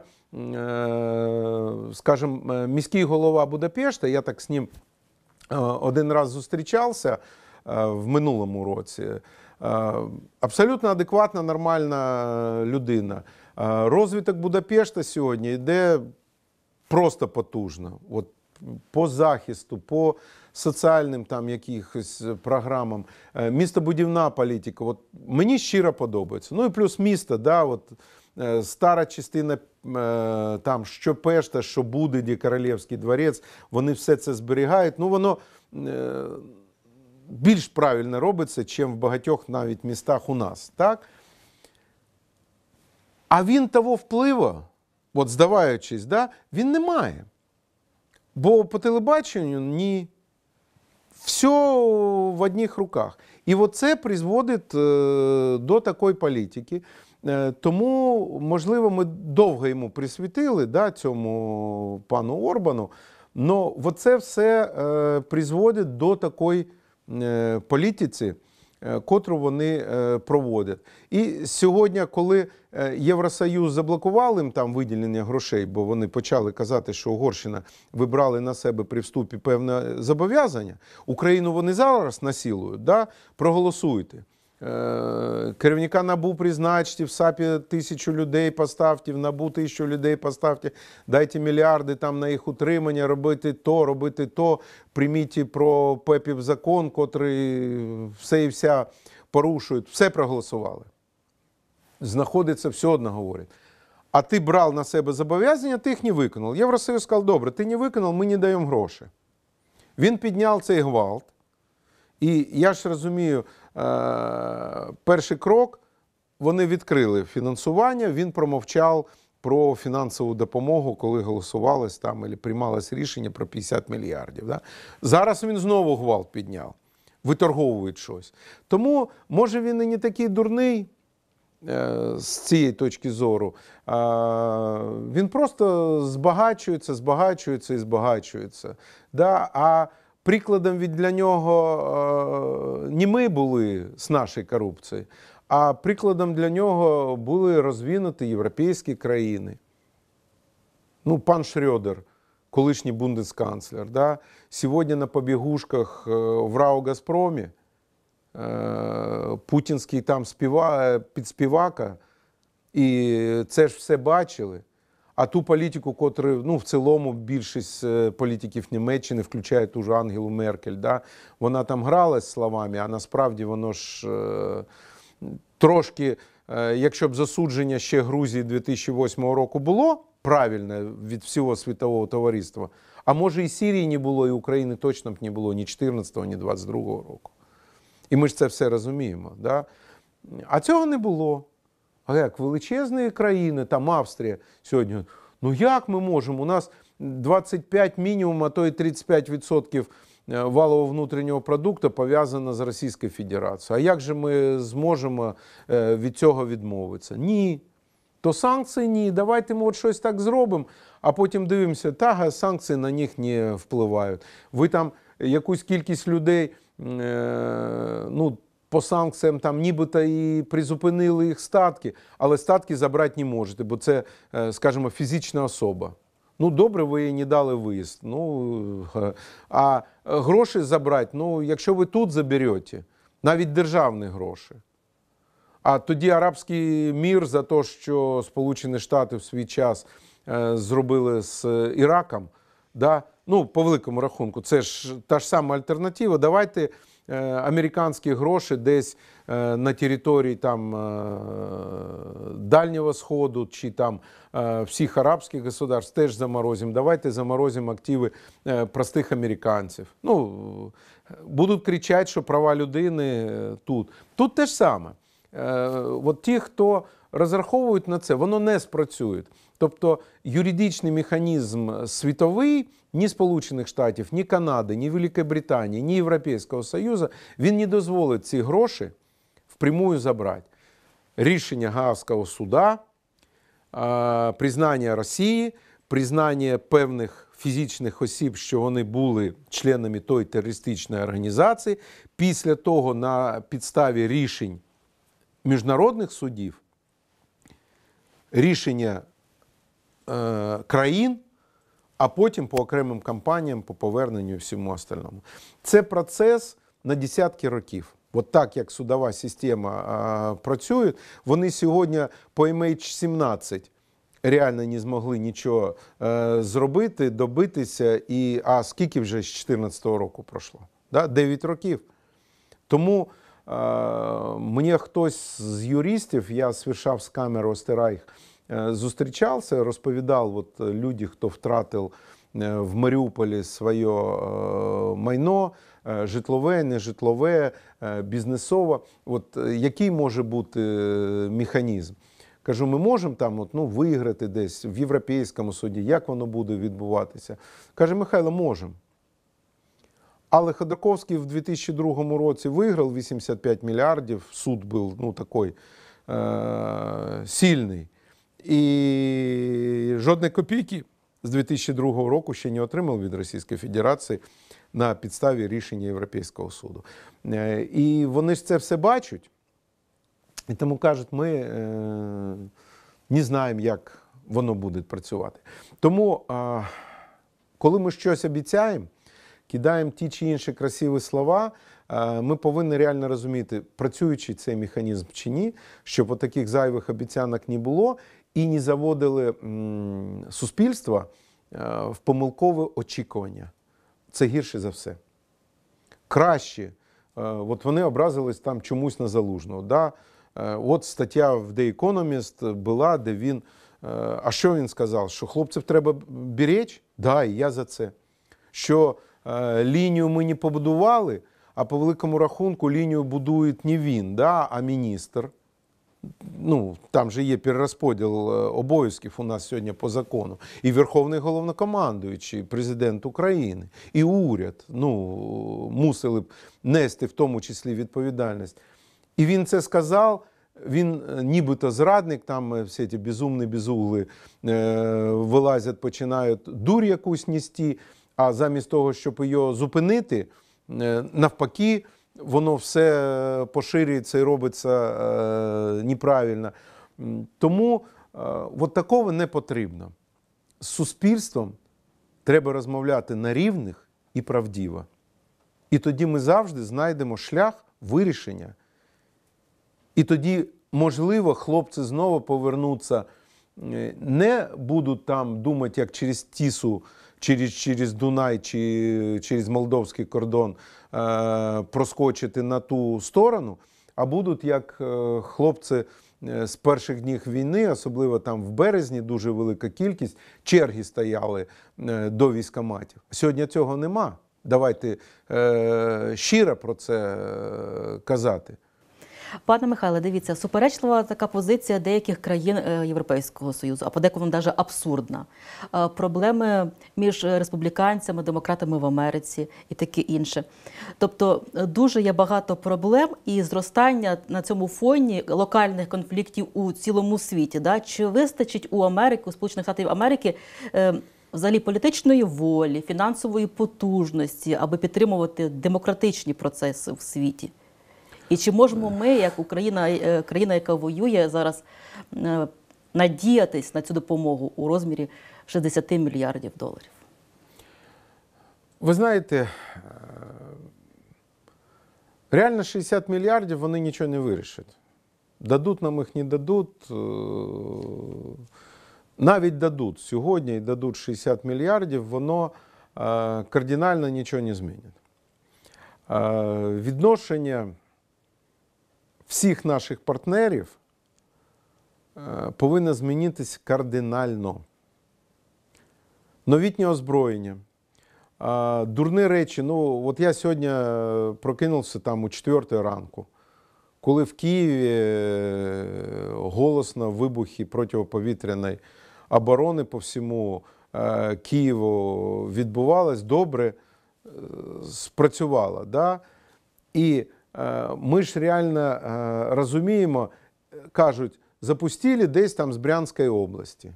скажімо, е, міський голова Будапешта, я так з ним е, один раз зустрічався в минулому році. Абсолютно адекватна, нормальна людина. Розвиток Будапешта сьогодні йде просто потужно. От по захисту, по соціальним там якихось е, програмам, е, містобудівна політика. От Мені щиро подобається. Ну і плюс місто, да, от, е, стара частина там, що Пешта, що Будиді, Королівський дворець, вони все це зберігають. Ну, воно. Більш правильно робиться, чим в багатьох навіть містах у нас, так? А він того впливу, от здаваючись, да, він не має. Бо по телебаченню ні. Все в одних руках. І оце призводить е, до такої політики. Е, тому, можливо, ми довго йому присвітили да, цьому пану Орбану. але це все е, призводить до такої політиці. Е, котру вони е, проводять. І сьогодні, коли е, Євросоюз заблокував їм там виділення грошей, бо вони почали казати, що Угорщина вибрали на себе при вступі певне зобов'язання, Україну вони зараз насілують, да? проголосуйте. Е, керівника набу призначте, в САПі тисячу людей поставте, в набу тисячу людей поставте, дайте мільярди там на їх утримання, робити то, робити то. Прийміть про ПЕПів закон, котрий все і вся порушують. Все проголосували. Знаходиться, все одно говорять. А ти брав на себе зобов'язання, ти їх не виконав. Євросоюз сказав, добре, ти не виконав, ми не даємо гроші. Він підняв цей гвалт. І я ж розумію, Е, перший крок вони відкрили фінансування. Він промовчав про фінансову допомогу, коли голосувалось там і приймалось рішення про 50 мільярдів. Да? Зараз він знову гвалт підняв, виторговують щось. Тому може він і не такий дурний. Е, з цієї точки зору він просто збагачується, збагачується і збагачується. Да? А Прикладом від для нього е, не ми були з нашої корупції, а прикладом для нього були розвинуті європейські країни. Ну, пан Шрёдер, колишній бундесканцлер, да, сьогодні на побігушках е, в Рау Газпромі е, путінський там співа, підспівака, і це ж все бачили а ту політику, котру ну в цілому більшість е, політиків Німеччини, включає ту ж Ангелу Меркель, да, вона там гралась словами, а насправді воно ж е, трошки, е, якщо б засудження ще Грузії 2008 року було правильне від всього світового товариства, а може і Сирії не було, і України точно б не було ні 14-го, ні 22-го року. І ми ж це все розуміємо. Да? А цього не було. А як величезні країни, там Австрія сьогодні, ну як ми можемо? У нас 25 мінімум, а то і 35% е, валового внутрішнього продукту пов'язано з Російською Федерацією. А як же ми зможемо е, від цього відмовитися? Ні. То санкції ні. Давайте ми от щось так зробимо, а потім дивимося, та санкції на них не впливають. Ви там якусь кількість людей. Е, ну, по санкціям там нібито і призупинили їх статки, але статки забрати не можете, бо це, е, скажімо, фізична особа. Ну, добре, ви їй не дали виїзд. Ну, е, А гроші забрати, ну, якщо ви тут заберете, навіть державні гроші. А тоді арабський мір за те, що Сполучені Штати в свій час е, зробили з Іраком, да, ну, по великому рахунку, це ж та ж сама альтернатива. Давайте Е, американські гроші десь е, на території там е, Дальнього Сходу чи там всіх арабських государств теж заморозимо. Давайте заморозимо активи простих американців. Ну, Будуть кричати, що права людини тут. Тут те ж саме. От ті, хто розраховують на це, воно не спрацює. Тобто юридичний механізм світовий ні Сполучених Штатів, ні Канади, ні Великої Британії, ні Європейського Союзу він не дозволить ці гроші впрямую забрати. Рішення Гаазького суда, е, признання Росії, признання певних фізичних осіб, що вони були членами тої терористичної організації, після того на підставі рішень міжнародних судів. Рішення Е, країн, а потім по окремим кампаніям, по поверненню і всьому остальному. Це процес на десятки років. От так як судова система е, працює, вони сьогодні по MH17 реально не змогли нічого е, зробити, добитися. І а скільки вже з 2014 року пройшло? Да? 9 років. Тому а, мені хтось з юристів, я свішав з камери Остерайх, Е, зустрічався, розповідав от е, люди, хто втратив е, в Маріуполі своє майно, житлове, нежитлове, бізнесове. От який може бути механізм? Кажу, ми можемо там от, ну, виграти десь в Європейському суді, як воно буде відбуватися. Каже, Михайло, можемо. Але Ходорковський в 2002 році виграв 85 мільярдів, суд був ну, такий е- сильний. І жодної копійки з 2002 року ще не отримав від Російської Федерації на підставі рішення Європейського суду. Е, і вони ж це все бачать, і тому кажуть, ми е, не знаємо, як воно буде працювати. Тому, коли ми щось обіцяємо, кидаємо ті чи інші красиві слова, е, ми повинні реально розуміти, працюючи цей механізм чи ні, щоб таких зайвих обіцянок не було і не заводили суспільства е, в помилкове очікування. Це гірше за все. Краще, е, от вони образились там чомусь на залужного. Да? Е, от стаття в The Economist була, де він. А що він сказав? Що хлопців треба беречь? Да, і я за це. Що лінію ми не побудували, а по великому рахунку лінію будує не він, да, а міністр ну там же є перерозподіл е, обов'язків у нас сьогодні по закону, і Верховний головнокомандуючий, президент України, і уряд ну, мусили б нести в тому числі відповідальність. І він це сказав. Він е, нібито зрадник, там е, всі ці безумні безугли е, вилазять, починають дур якусь нести, а замість того, щоб його зупинити, е, навпаки воно все е, поширюється і робиться е, неправильно. Тому е, от такого не потрібно. З суспільством треба розмовляти на рівних і правдиво. І тоді ми завжди знайдемо шлях вирішення. І тоді, можливо, хлопці знову повернуться, не будуть там думати, як через Тісу, через через Дунай чи через молдовський кордон Е, проскочити на ту сторону, а будуть як е, хлопці. Е, з перших днів війни, особливо там в березні, дуже велика кількість черги стояли до військоматів. Сьогодні цього нема. Давайте е, щиро про це казати. Пане Михайле, дивіться, суперечлива така позиція деяких країн е, Європейського союзу, а подекому навіть абсурдна. Е, проблеми між е, республіканцями, демократами в Америці і таке інше. Тобто, дуже є багато проблем і зростання на цьому фоні локальних конфліктів у цілому світі. Да? Чи вистачить у Америки, у Сполучених Штатів Америки? Взагалі політичної волі, фінансової потужності, аби підтримувати демократичні процеси в світі. І чи можемо ми, як Україна, е, країна, яка воює зараз, е, надіятись на цю допомогу у розмірі 60 мільярдів доларів? Ви знаєте, е, реально 60 мільярдів вони нічого не вирішать. Дадуть нам їх не дадуть. Навіть дадуть сьогодні і дадуть 60 мільярдів, воно кардинально нічого не змінить. Відношення всіх наших партнерів е, повинна змінитись кардинально. Новітнє озброєння. Дурні речі. Ну, от я сьогодні е, прокинувся там у 4 ранку, коли в Києві е, голосно вибухи протиповітряної оборони по всьому Києву відбувалось добре, спрацювало. Да? І Е, ми ж реально е, розуміємо, кажуть, запустили десь там з Брянської області.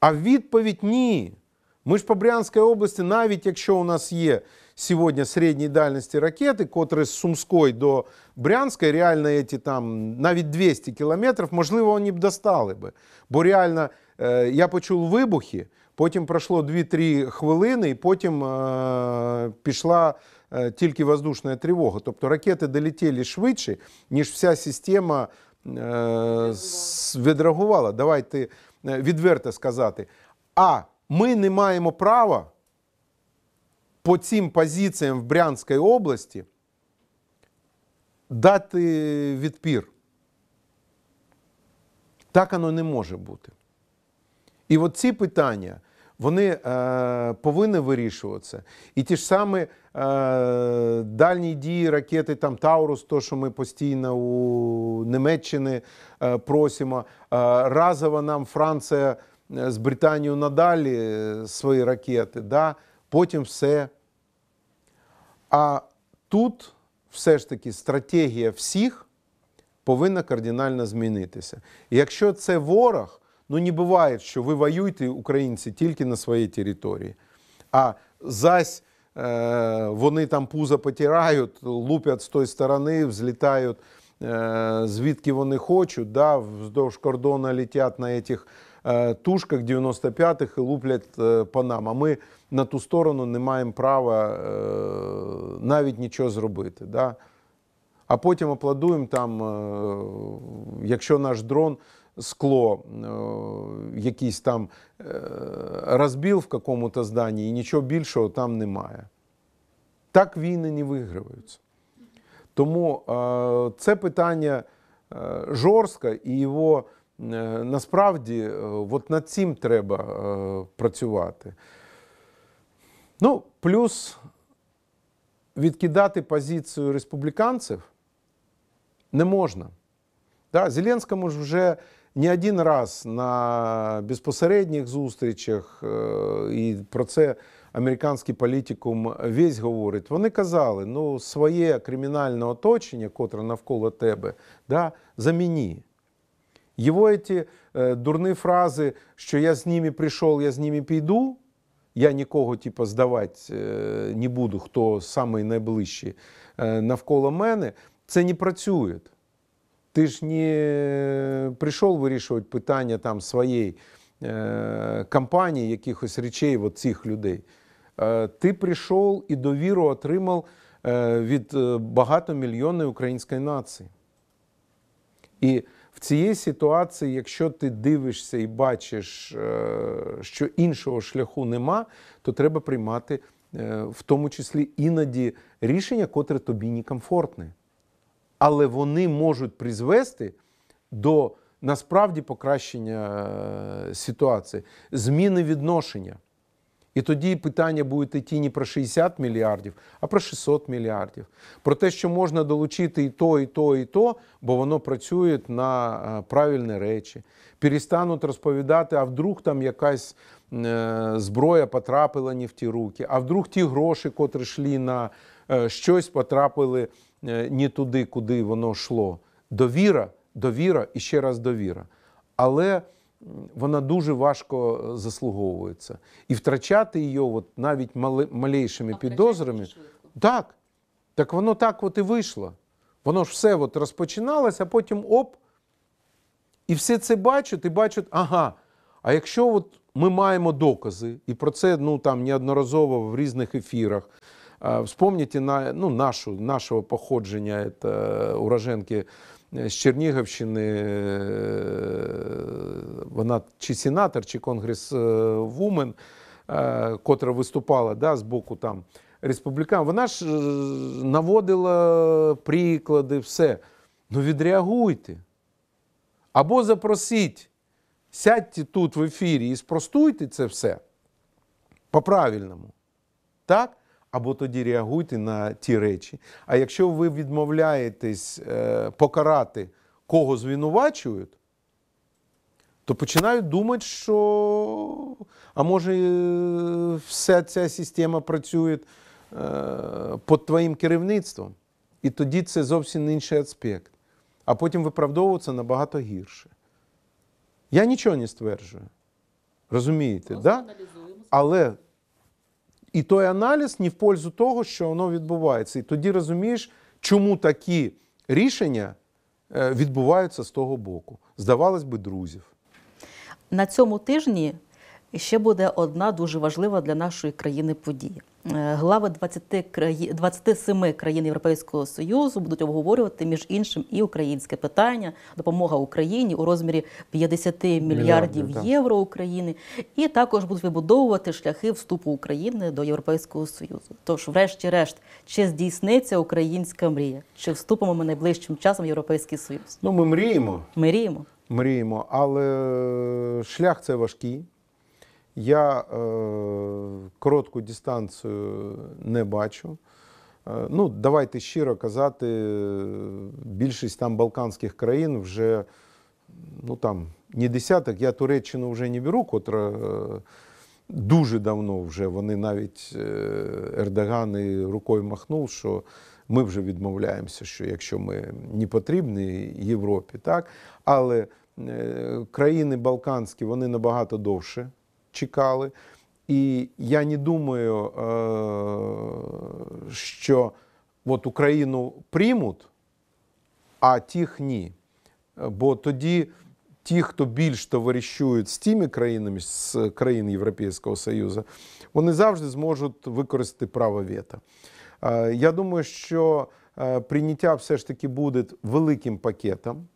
А відповідь ні. Ми ж по Брянській області, навіть якщо у нас є сьогодні середньої дальності ракети, котрі з Сумської до Брянської, реально эти там навіть 200 кілометрів, можливо, вони б достали би. Бо реально е, я почув вибухи, потім пройшло 2-3 хвилини, і потім е, пішла. Е, тільки воздушна тривога. Тобто ракети долетіли швидше, ніж вся система е, відреагувала. Давайте е, відверто сказати. А ми не маємо права по цим позиціям в Брянській області дати відпір. Так воно не може бути. І от ці питання, вони е, повинні вирішуватися. І ті ж самі Е, дальні дії ракети там Таурус, то що ми постійно у Німеччини е, просимо. Е, Разово нам Франція з Британією надалі свої ракети, да? потім все. А тут все ж таки стратегія всіх повинна кардинально змінитися. І якщо це ворог, ну не буває, що ви воюєте, українці, тільки на своїй території. А зась Е, вони там пузо потирають, лупять з тої сторони, взлітають, е, звідки вони хочуть. да, Вздовж кордону літять на цих е, тушках 95-х і луплять по нам. А ми на ту сторону не маємо права навіть нічого зробити. Да. А потім аплодуємо там, якщо наш дрон скло, е, якийсь там е, розбіл в якому-то зданні і нічого більшого там немає. Так війни не виграваються. Тому е, це питання жорстке і його насправді от над цим треба працювати. Ну, плюс відкидати позицію республіканців не можна. Да, Зеленському ж вже не один раз на безпосередніх зустрічах, е, і про це американський політикум весь говорить. Вони казали, ну своє кримінальне оточення, котре навколо тебе, да, заміні. Його ці е, дурні фрази, що я з ними прийшов, я з ними піду. Я нікого типу, здавати е, не буду, хто самий найближчий навколо мене, це не працює. Ти ж не э, прийшов вирішувати питання там своєї е, э, компанії, якихось речей от цих людей. Е, э, ти прийшов і довіру отримав е, від багатомільйонної української нації. І в цієї ситуації, якщо ти дивишся і бачиш, е, що іншого шляху нема, то треба приймати е, в тому числі іноді рішення, котре тобі не комфортне але вони можуть призвести до насправді покращення е, ситуації, зміни відношення. І тоді питання будуть йти не про 60 мільярдів, а про 600 мільярдів. Про те, що можна долучити і то, і то, і то, бо воно працює на е, правильні речі. Перестануть розповідати, а вдруг там якась е, зброя потрапила не в ті руки, а вдруг ті гроші, котрі йшли на щось, потрапили Е, ні туди, куди воно йшло. Довіра, довіра і ще раз довіра. Але вона дуже важко е, заслуговується. І втрачати її от навіть мали, малейшими підозрами. Так, так воно так от і вийшло. Воно ж все от розпочиналося, а потім оп. І все це бачать і бачать, ага. А якщо от ми маємо докази, і про це ну там неодноразово в різних ефірах. Вспомните на, ну, нашу, нашего походження, это уроженки з э, Чернігівщини, э, вона чи сенатор, чи конгрес э, вумен, котра виступала да, з боку там республікан, вона ж наводила приклади, все. Ну відреагуйте. Або запросіть, сядьте тут в ефірі і спростуйте це все по-правильному. Так? або тоді реагуйте на ті речі. А якщо ви відмовляєтесь е, покарати, кого звинувачують, то починають думати, що а може е, вся ця система працює е, під твоїм керівництвом. І тоді це зовсім інший аспект. А потім виправдовуватися набагато гірше. Я нічого не стверджую. Розумієте, да? але і той аналіз не в пользу того, що воно відбувається. І тоді розумієш, чому такі рішення е, відбуваються з того боку. Здавалось би, друзів. На цьому тижні ще буде одна дуже важлива для нашої країни подія. Е, глави 20 краї... 27 країн Європейського союзу будуть обговорювати між іншим і українське питання, допомога Україні у розмірі 50 мільярдів євро України, і також будуть вибудовувати шляхи вступу України до Європейського Союзу. Тож, врешті-решт, чи здійсниться українська мрія, чи вступимо ми найближчим часом в європейський союз? Ну ми мріємо. Мріємо. Мріємо, але шлях це важкий. Я е, коротку дистанцію не бачу. Е, ну, Давайте щиро казати, більшість там Балканських країн вже ну там не десяток. Я Туреччину вже не беру, котра е, дуже давно вже вони навіть е, Ердоган і рукою махнув, що ми вже відмовляємося, що якщо ми не потрібні Європі, так? Але країни Балканські вони набагато довше чекали. І я не думаю, е, що от Україну приймуть, а тих ні. Бо тоді ті, хто більш товаришують з тими країнами, з країн Європейського Союзу, вони завжди зможуть використати право вето. Е, я думаю, що е, прийняття все ж таки буде великим пакетом.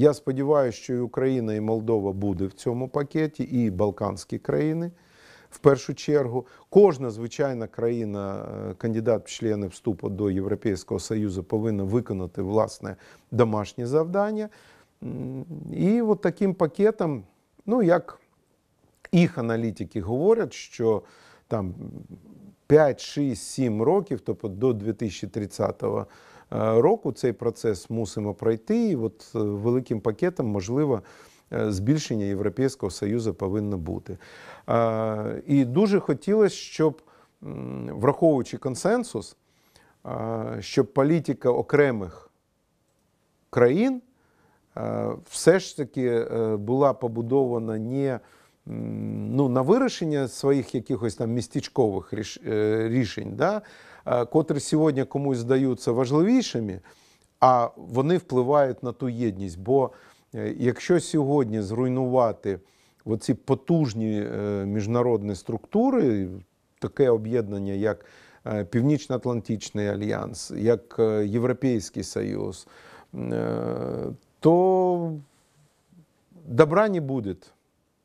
Я сподіваюся, що і Україна і Молдова буде в цьому пакеті, і Балканські країни. В першу чергу, кожна звичайна країна, е, кандидат в члени вступу до Європейського Союзу, повинна виконати власне домашнє завдання. І от таким пакетом, ну як їх аналітики говорять, що там 5, 6, 7 років, тобто до 2030 року, Е, року цей процес мусимо пройти. І от е, великим пакетом можливо. Е, збільшення Європейського Союзу повинно бути. І дуже хотілося, щоб, враховуючи консенсус, щоб політика окремих країн все ж таки була побудована не ну, на вирішення своїх якихось там містечкових рішень. да, Е, котрі сьогодні комусь здаються важливішими, а вони впливають на ту єдність. Бо е, якщо сьогодні зруйнувати оці потужні е, міжнародні структури, таке об'єднання, як Північно-Атлантичний Альянс, як Європейський Союз, то добра не буде.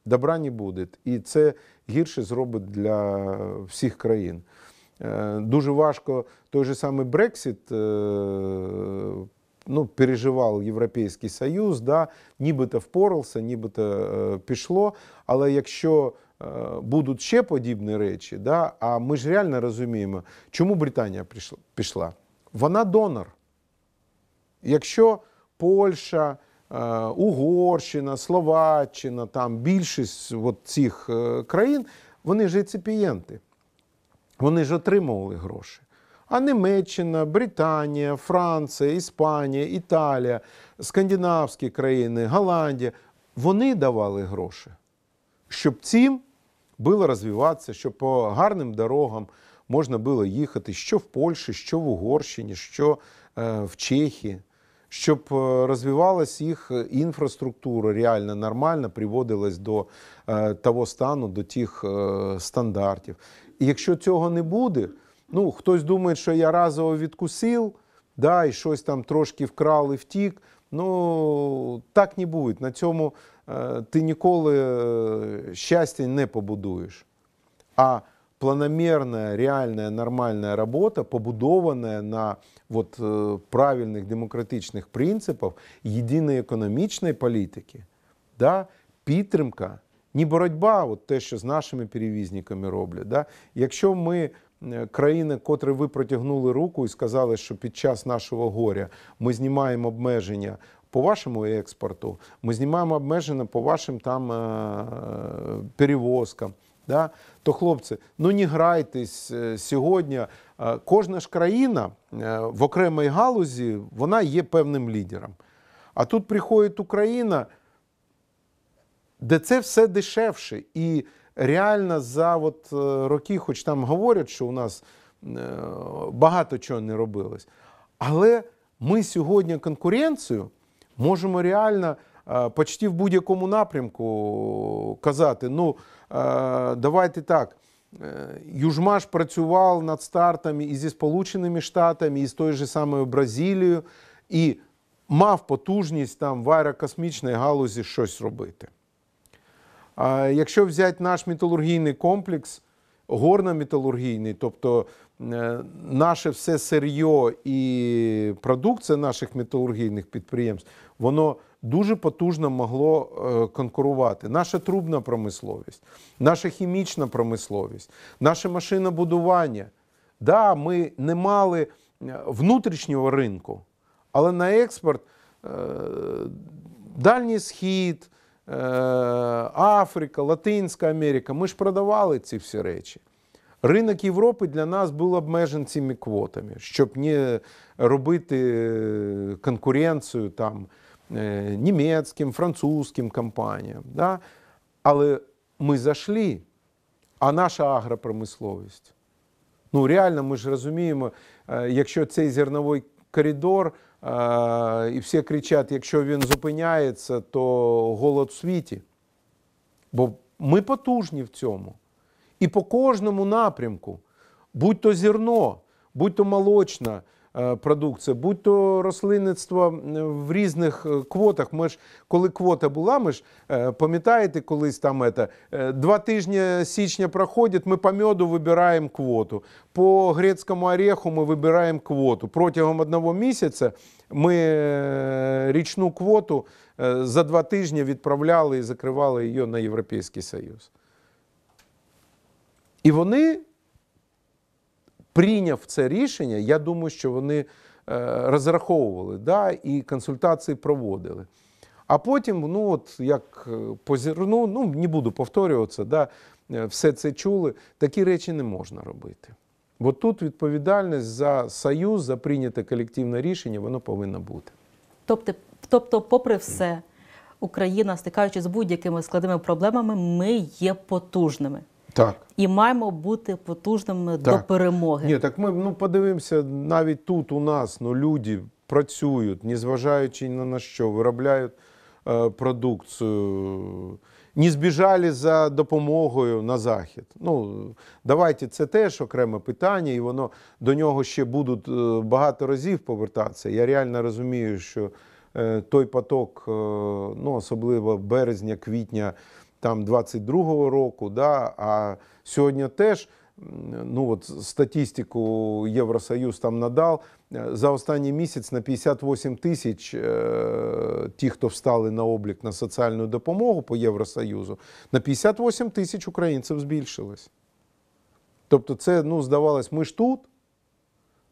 Добра не буде, і це гірше зробить для всіх країн. Е, дуже важко той же самий Брексит е, ну, переживав Європейський Союз, да, нібито впорався, нібито е, пішло. Але якщо будуть ще подібні речі, да, а ми ж реально розуміємо, чому Британія пішла? Вона донор. Якщо Польща, Угорщина, Словаччина, там більшість от цих країн, вони ж реципієнти. Вони ж отримували гроші. А Німеччина, Британія, Франція, Іспанія, Італія, Скандинавські країни, Голландія вони давали гроші, щоб цим було розвиватися, щоб по гарним дорогам можна було їхати що в Польщі, що в Угорщині, що е, в Чехії, щоб е, розвивалася їх інфраструктура, реально нормально приводилась до е, того стану, до тих стандартів якщо цього не буде, ну хтось думає, що я разово відкусив, да, і щось там трошки вкрав і втік. Ну так не буде. На цьому е, ти ніколи е, щастя не побудуєш. А планомірна, реальна, нормальна робота, побудована на вот, е, правильных демократичных принципах единой економічної політики, да, підтримка ні боротьба, от те, що з нашими перевізниками роблять. Да? Якщо ми е, країни, котрі ви протягнули руку і сказали, що під час нашого горя ми знімаємо обмеження. По вашому експорту ми знімаємо обмеження по вашим там е, перевозкам. Да? То, хлопці, ну не грайтесь е, сьогодні. Кожна ж країна в окремій галузі вона є певним лідером. А тут приходить Україна де це все дешевше. І реально за от е, роки, хоч там говорять, що у нас е, багато чого не робилось. Але ми сьогодні конкуренцію можемо реально е, почти в будь-якому напрямку казати: ну, давайте так. Южмаш працював над стартами і зі Сполученими Штатами, і з тою ж самою Бразилією, і мав потужність там в аерокосмічній галузі щось робити. Якщо взяти наш металургійний комплекс, горно-металургійний, тобто е, наше все сир'йо і продукція наших металургійних підприємств, воно дуже потужно могло е, конкурувати. Наша трубна промисловість, наша хімічна промисловість, наше машинобудування. Да, ми не мали е, внутрішнього ринку, але на експорт Дальній Схід. Е, Африка, Латинська Америка. Ми ж продавали ці всі речі. Ринок Європи для нас був обмежен цими квотами, щоб не робити е, конкуренцію там е, німецьким, французьким компаніям. Да? Але ми зайшли, а наша агропромисловість. Ну, реально, ми ж розуміємо, якщо цей зерновий коридор і всі кричать: якщо він зупиняється, то голод в світі. Бо ми потужні в цьому. І по кожному напрямку, будь то зерно, будь то молочна е, продукція, будь то рослинництво в різних е, квотах. Ми ж, Коли квота була, ми ж е, пам'ятаєте, колись там это, два тижні січня проходять, ми по меду вибираємо квоту, по грецькому ореху ми вибираємо квоту протягом одного місяця. Ми е, річну квоту е, за два тижні відправляли і закривали її на Європейський Союз. І вони, прийняв це рішення, я думаю, що вони е, розраховували да, і консультації проводили. А потім, ну от як позірну, ну не буду повторюватися, да, все це чули, такі речі не можна робити. Бо тут відповідальність за союз, за прийняте колективне рішення, воно повинно бути. Тобто, тобто, попри все, Україна, стикаючись з будь-якими складними проблемами, ми є потужними. Так. І маємо бути потужними так. до перемоги. Ні, так ми ну подивимося, навіть тут у нас ну, люди працюють, незважаючи на на що, виробляють е, продукцію не збіжалі за допомогою на захід. Ну давайте це теж окреме питання, і воно до нього ще будуть е, багато разів повертатися. Я реально розумію, що е, той поток, е, ну особливо березня, квітня, там 22-го року, да, а сьогодні теж ну от статистику Євросоюз там надав. За останній місяць на 58 тисяч е, ті, хто встали на облік на соціальну допомогу по Євросоюзу, на 58 тисяч українців збільшилось. Тобто, це ну, здавалось, ми ж тут.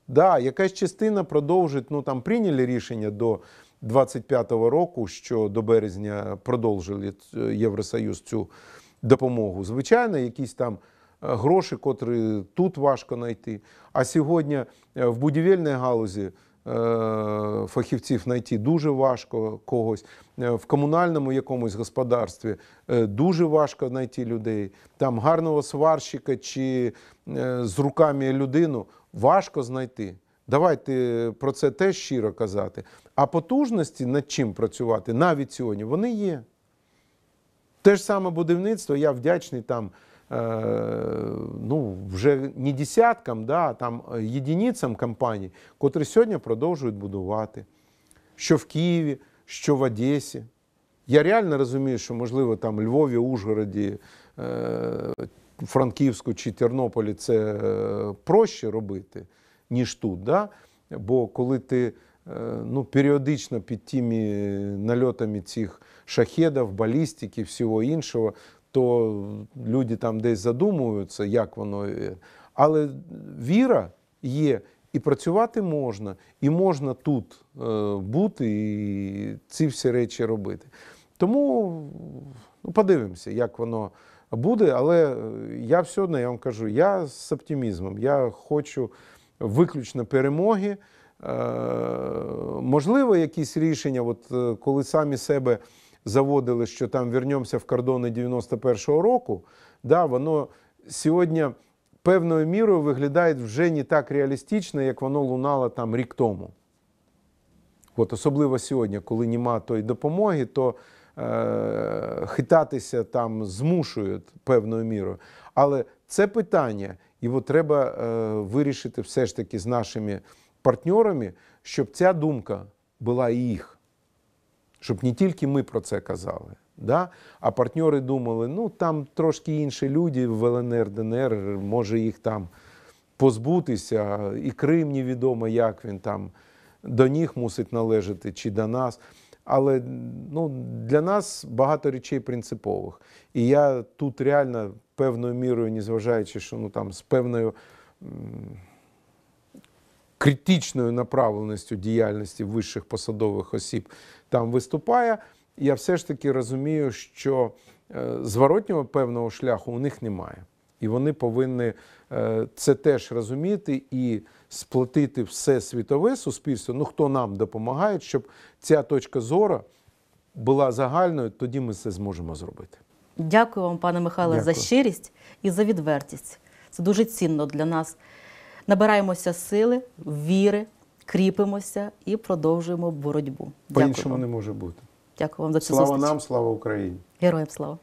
Да, якась частина продовжить, ну там прийняли рішення до 25-го року, що до березня продовжили е, Євросоюз цю допомогу. Звичайно, якісь там гроші, котрі тут важко знайти. А сьогодні е, в будівельній галузі. Е, фахівців знайти дуже важко когось е, в комунальному якомусь господарстві дуже важко знайти людей. Там гарного сварщика чи з руками людину важко знайти. Давайте про це теж щиро казати. А потужності над чим працювати навіть сьогодні вони є. Те ж саме будівництво, я вдячний там. Е, ну, вже не десяткам, да, а там е, єдиницям компаній, котрі сьогодні продовжують будувати, що в Києві, що в Одесі. Я реально розумію, що, можливо, там Львові, Ужгороді, е, Франківську чи Тернополі це проще робити, ніж тут. Да? Бо коли ти ну, періодично під тими нальотами цих шахедів, балістики, всього іншого, то люди там десь задумуються, як воно. Але віра є, і працювати можна, і можна тут е, бути, і ці всі речі робити. Тому ну, подивимося, як воно буде. Але е, я все одно я вам кажу, я з оптимізмом, я хочу виключно перемоги. Е, можливо, якісь рішення, от коли самі себе заводили, що там вернемося в кордони 91-го року, да, воно сьогодні певною мірою виглядає вже не так реалістично, як воно лунало там рік тому. От Особливо сьогодні, коли нема тої допомоги, то е, хитатися там змушують певною мірою. Але це питання, його треба е, вирішити все ж таки з нашими партнерами, щоб ця думка була їх щоб не тільки ми про це казали, да? а партньори думали, ну там трошки інші люди в ЛНР, ДНР, може їх там позбутися, і Крим невідомо, як він там до них мусить належати чи до нас. Але ну, для нас багато речей принципових. І я тут реально певною мірою, незважаючи, що ну, там, з певною критичною направленістю діяльності вищих посадових осіб там виступає. Я все ж таки розумію, що е, зворотнього певного шляху у них немає. І вони повинні е, це теж розуміти і сплатити все світове суспільство. Ну хто нам допомагає, щоб ця точка зору була загальною, тоді ми це зможемо зробити. Дякую вам, пане Михайле, Дякую. за щирість і за відвертість. Це дуже цінно для нас. Набираємося сили, віри кріпимося і продовжуємо боротьбу. По іншому не може бути. Дякую вам за цю слава зустріч. Слава нам, слава Україні. Героям слава.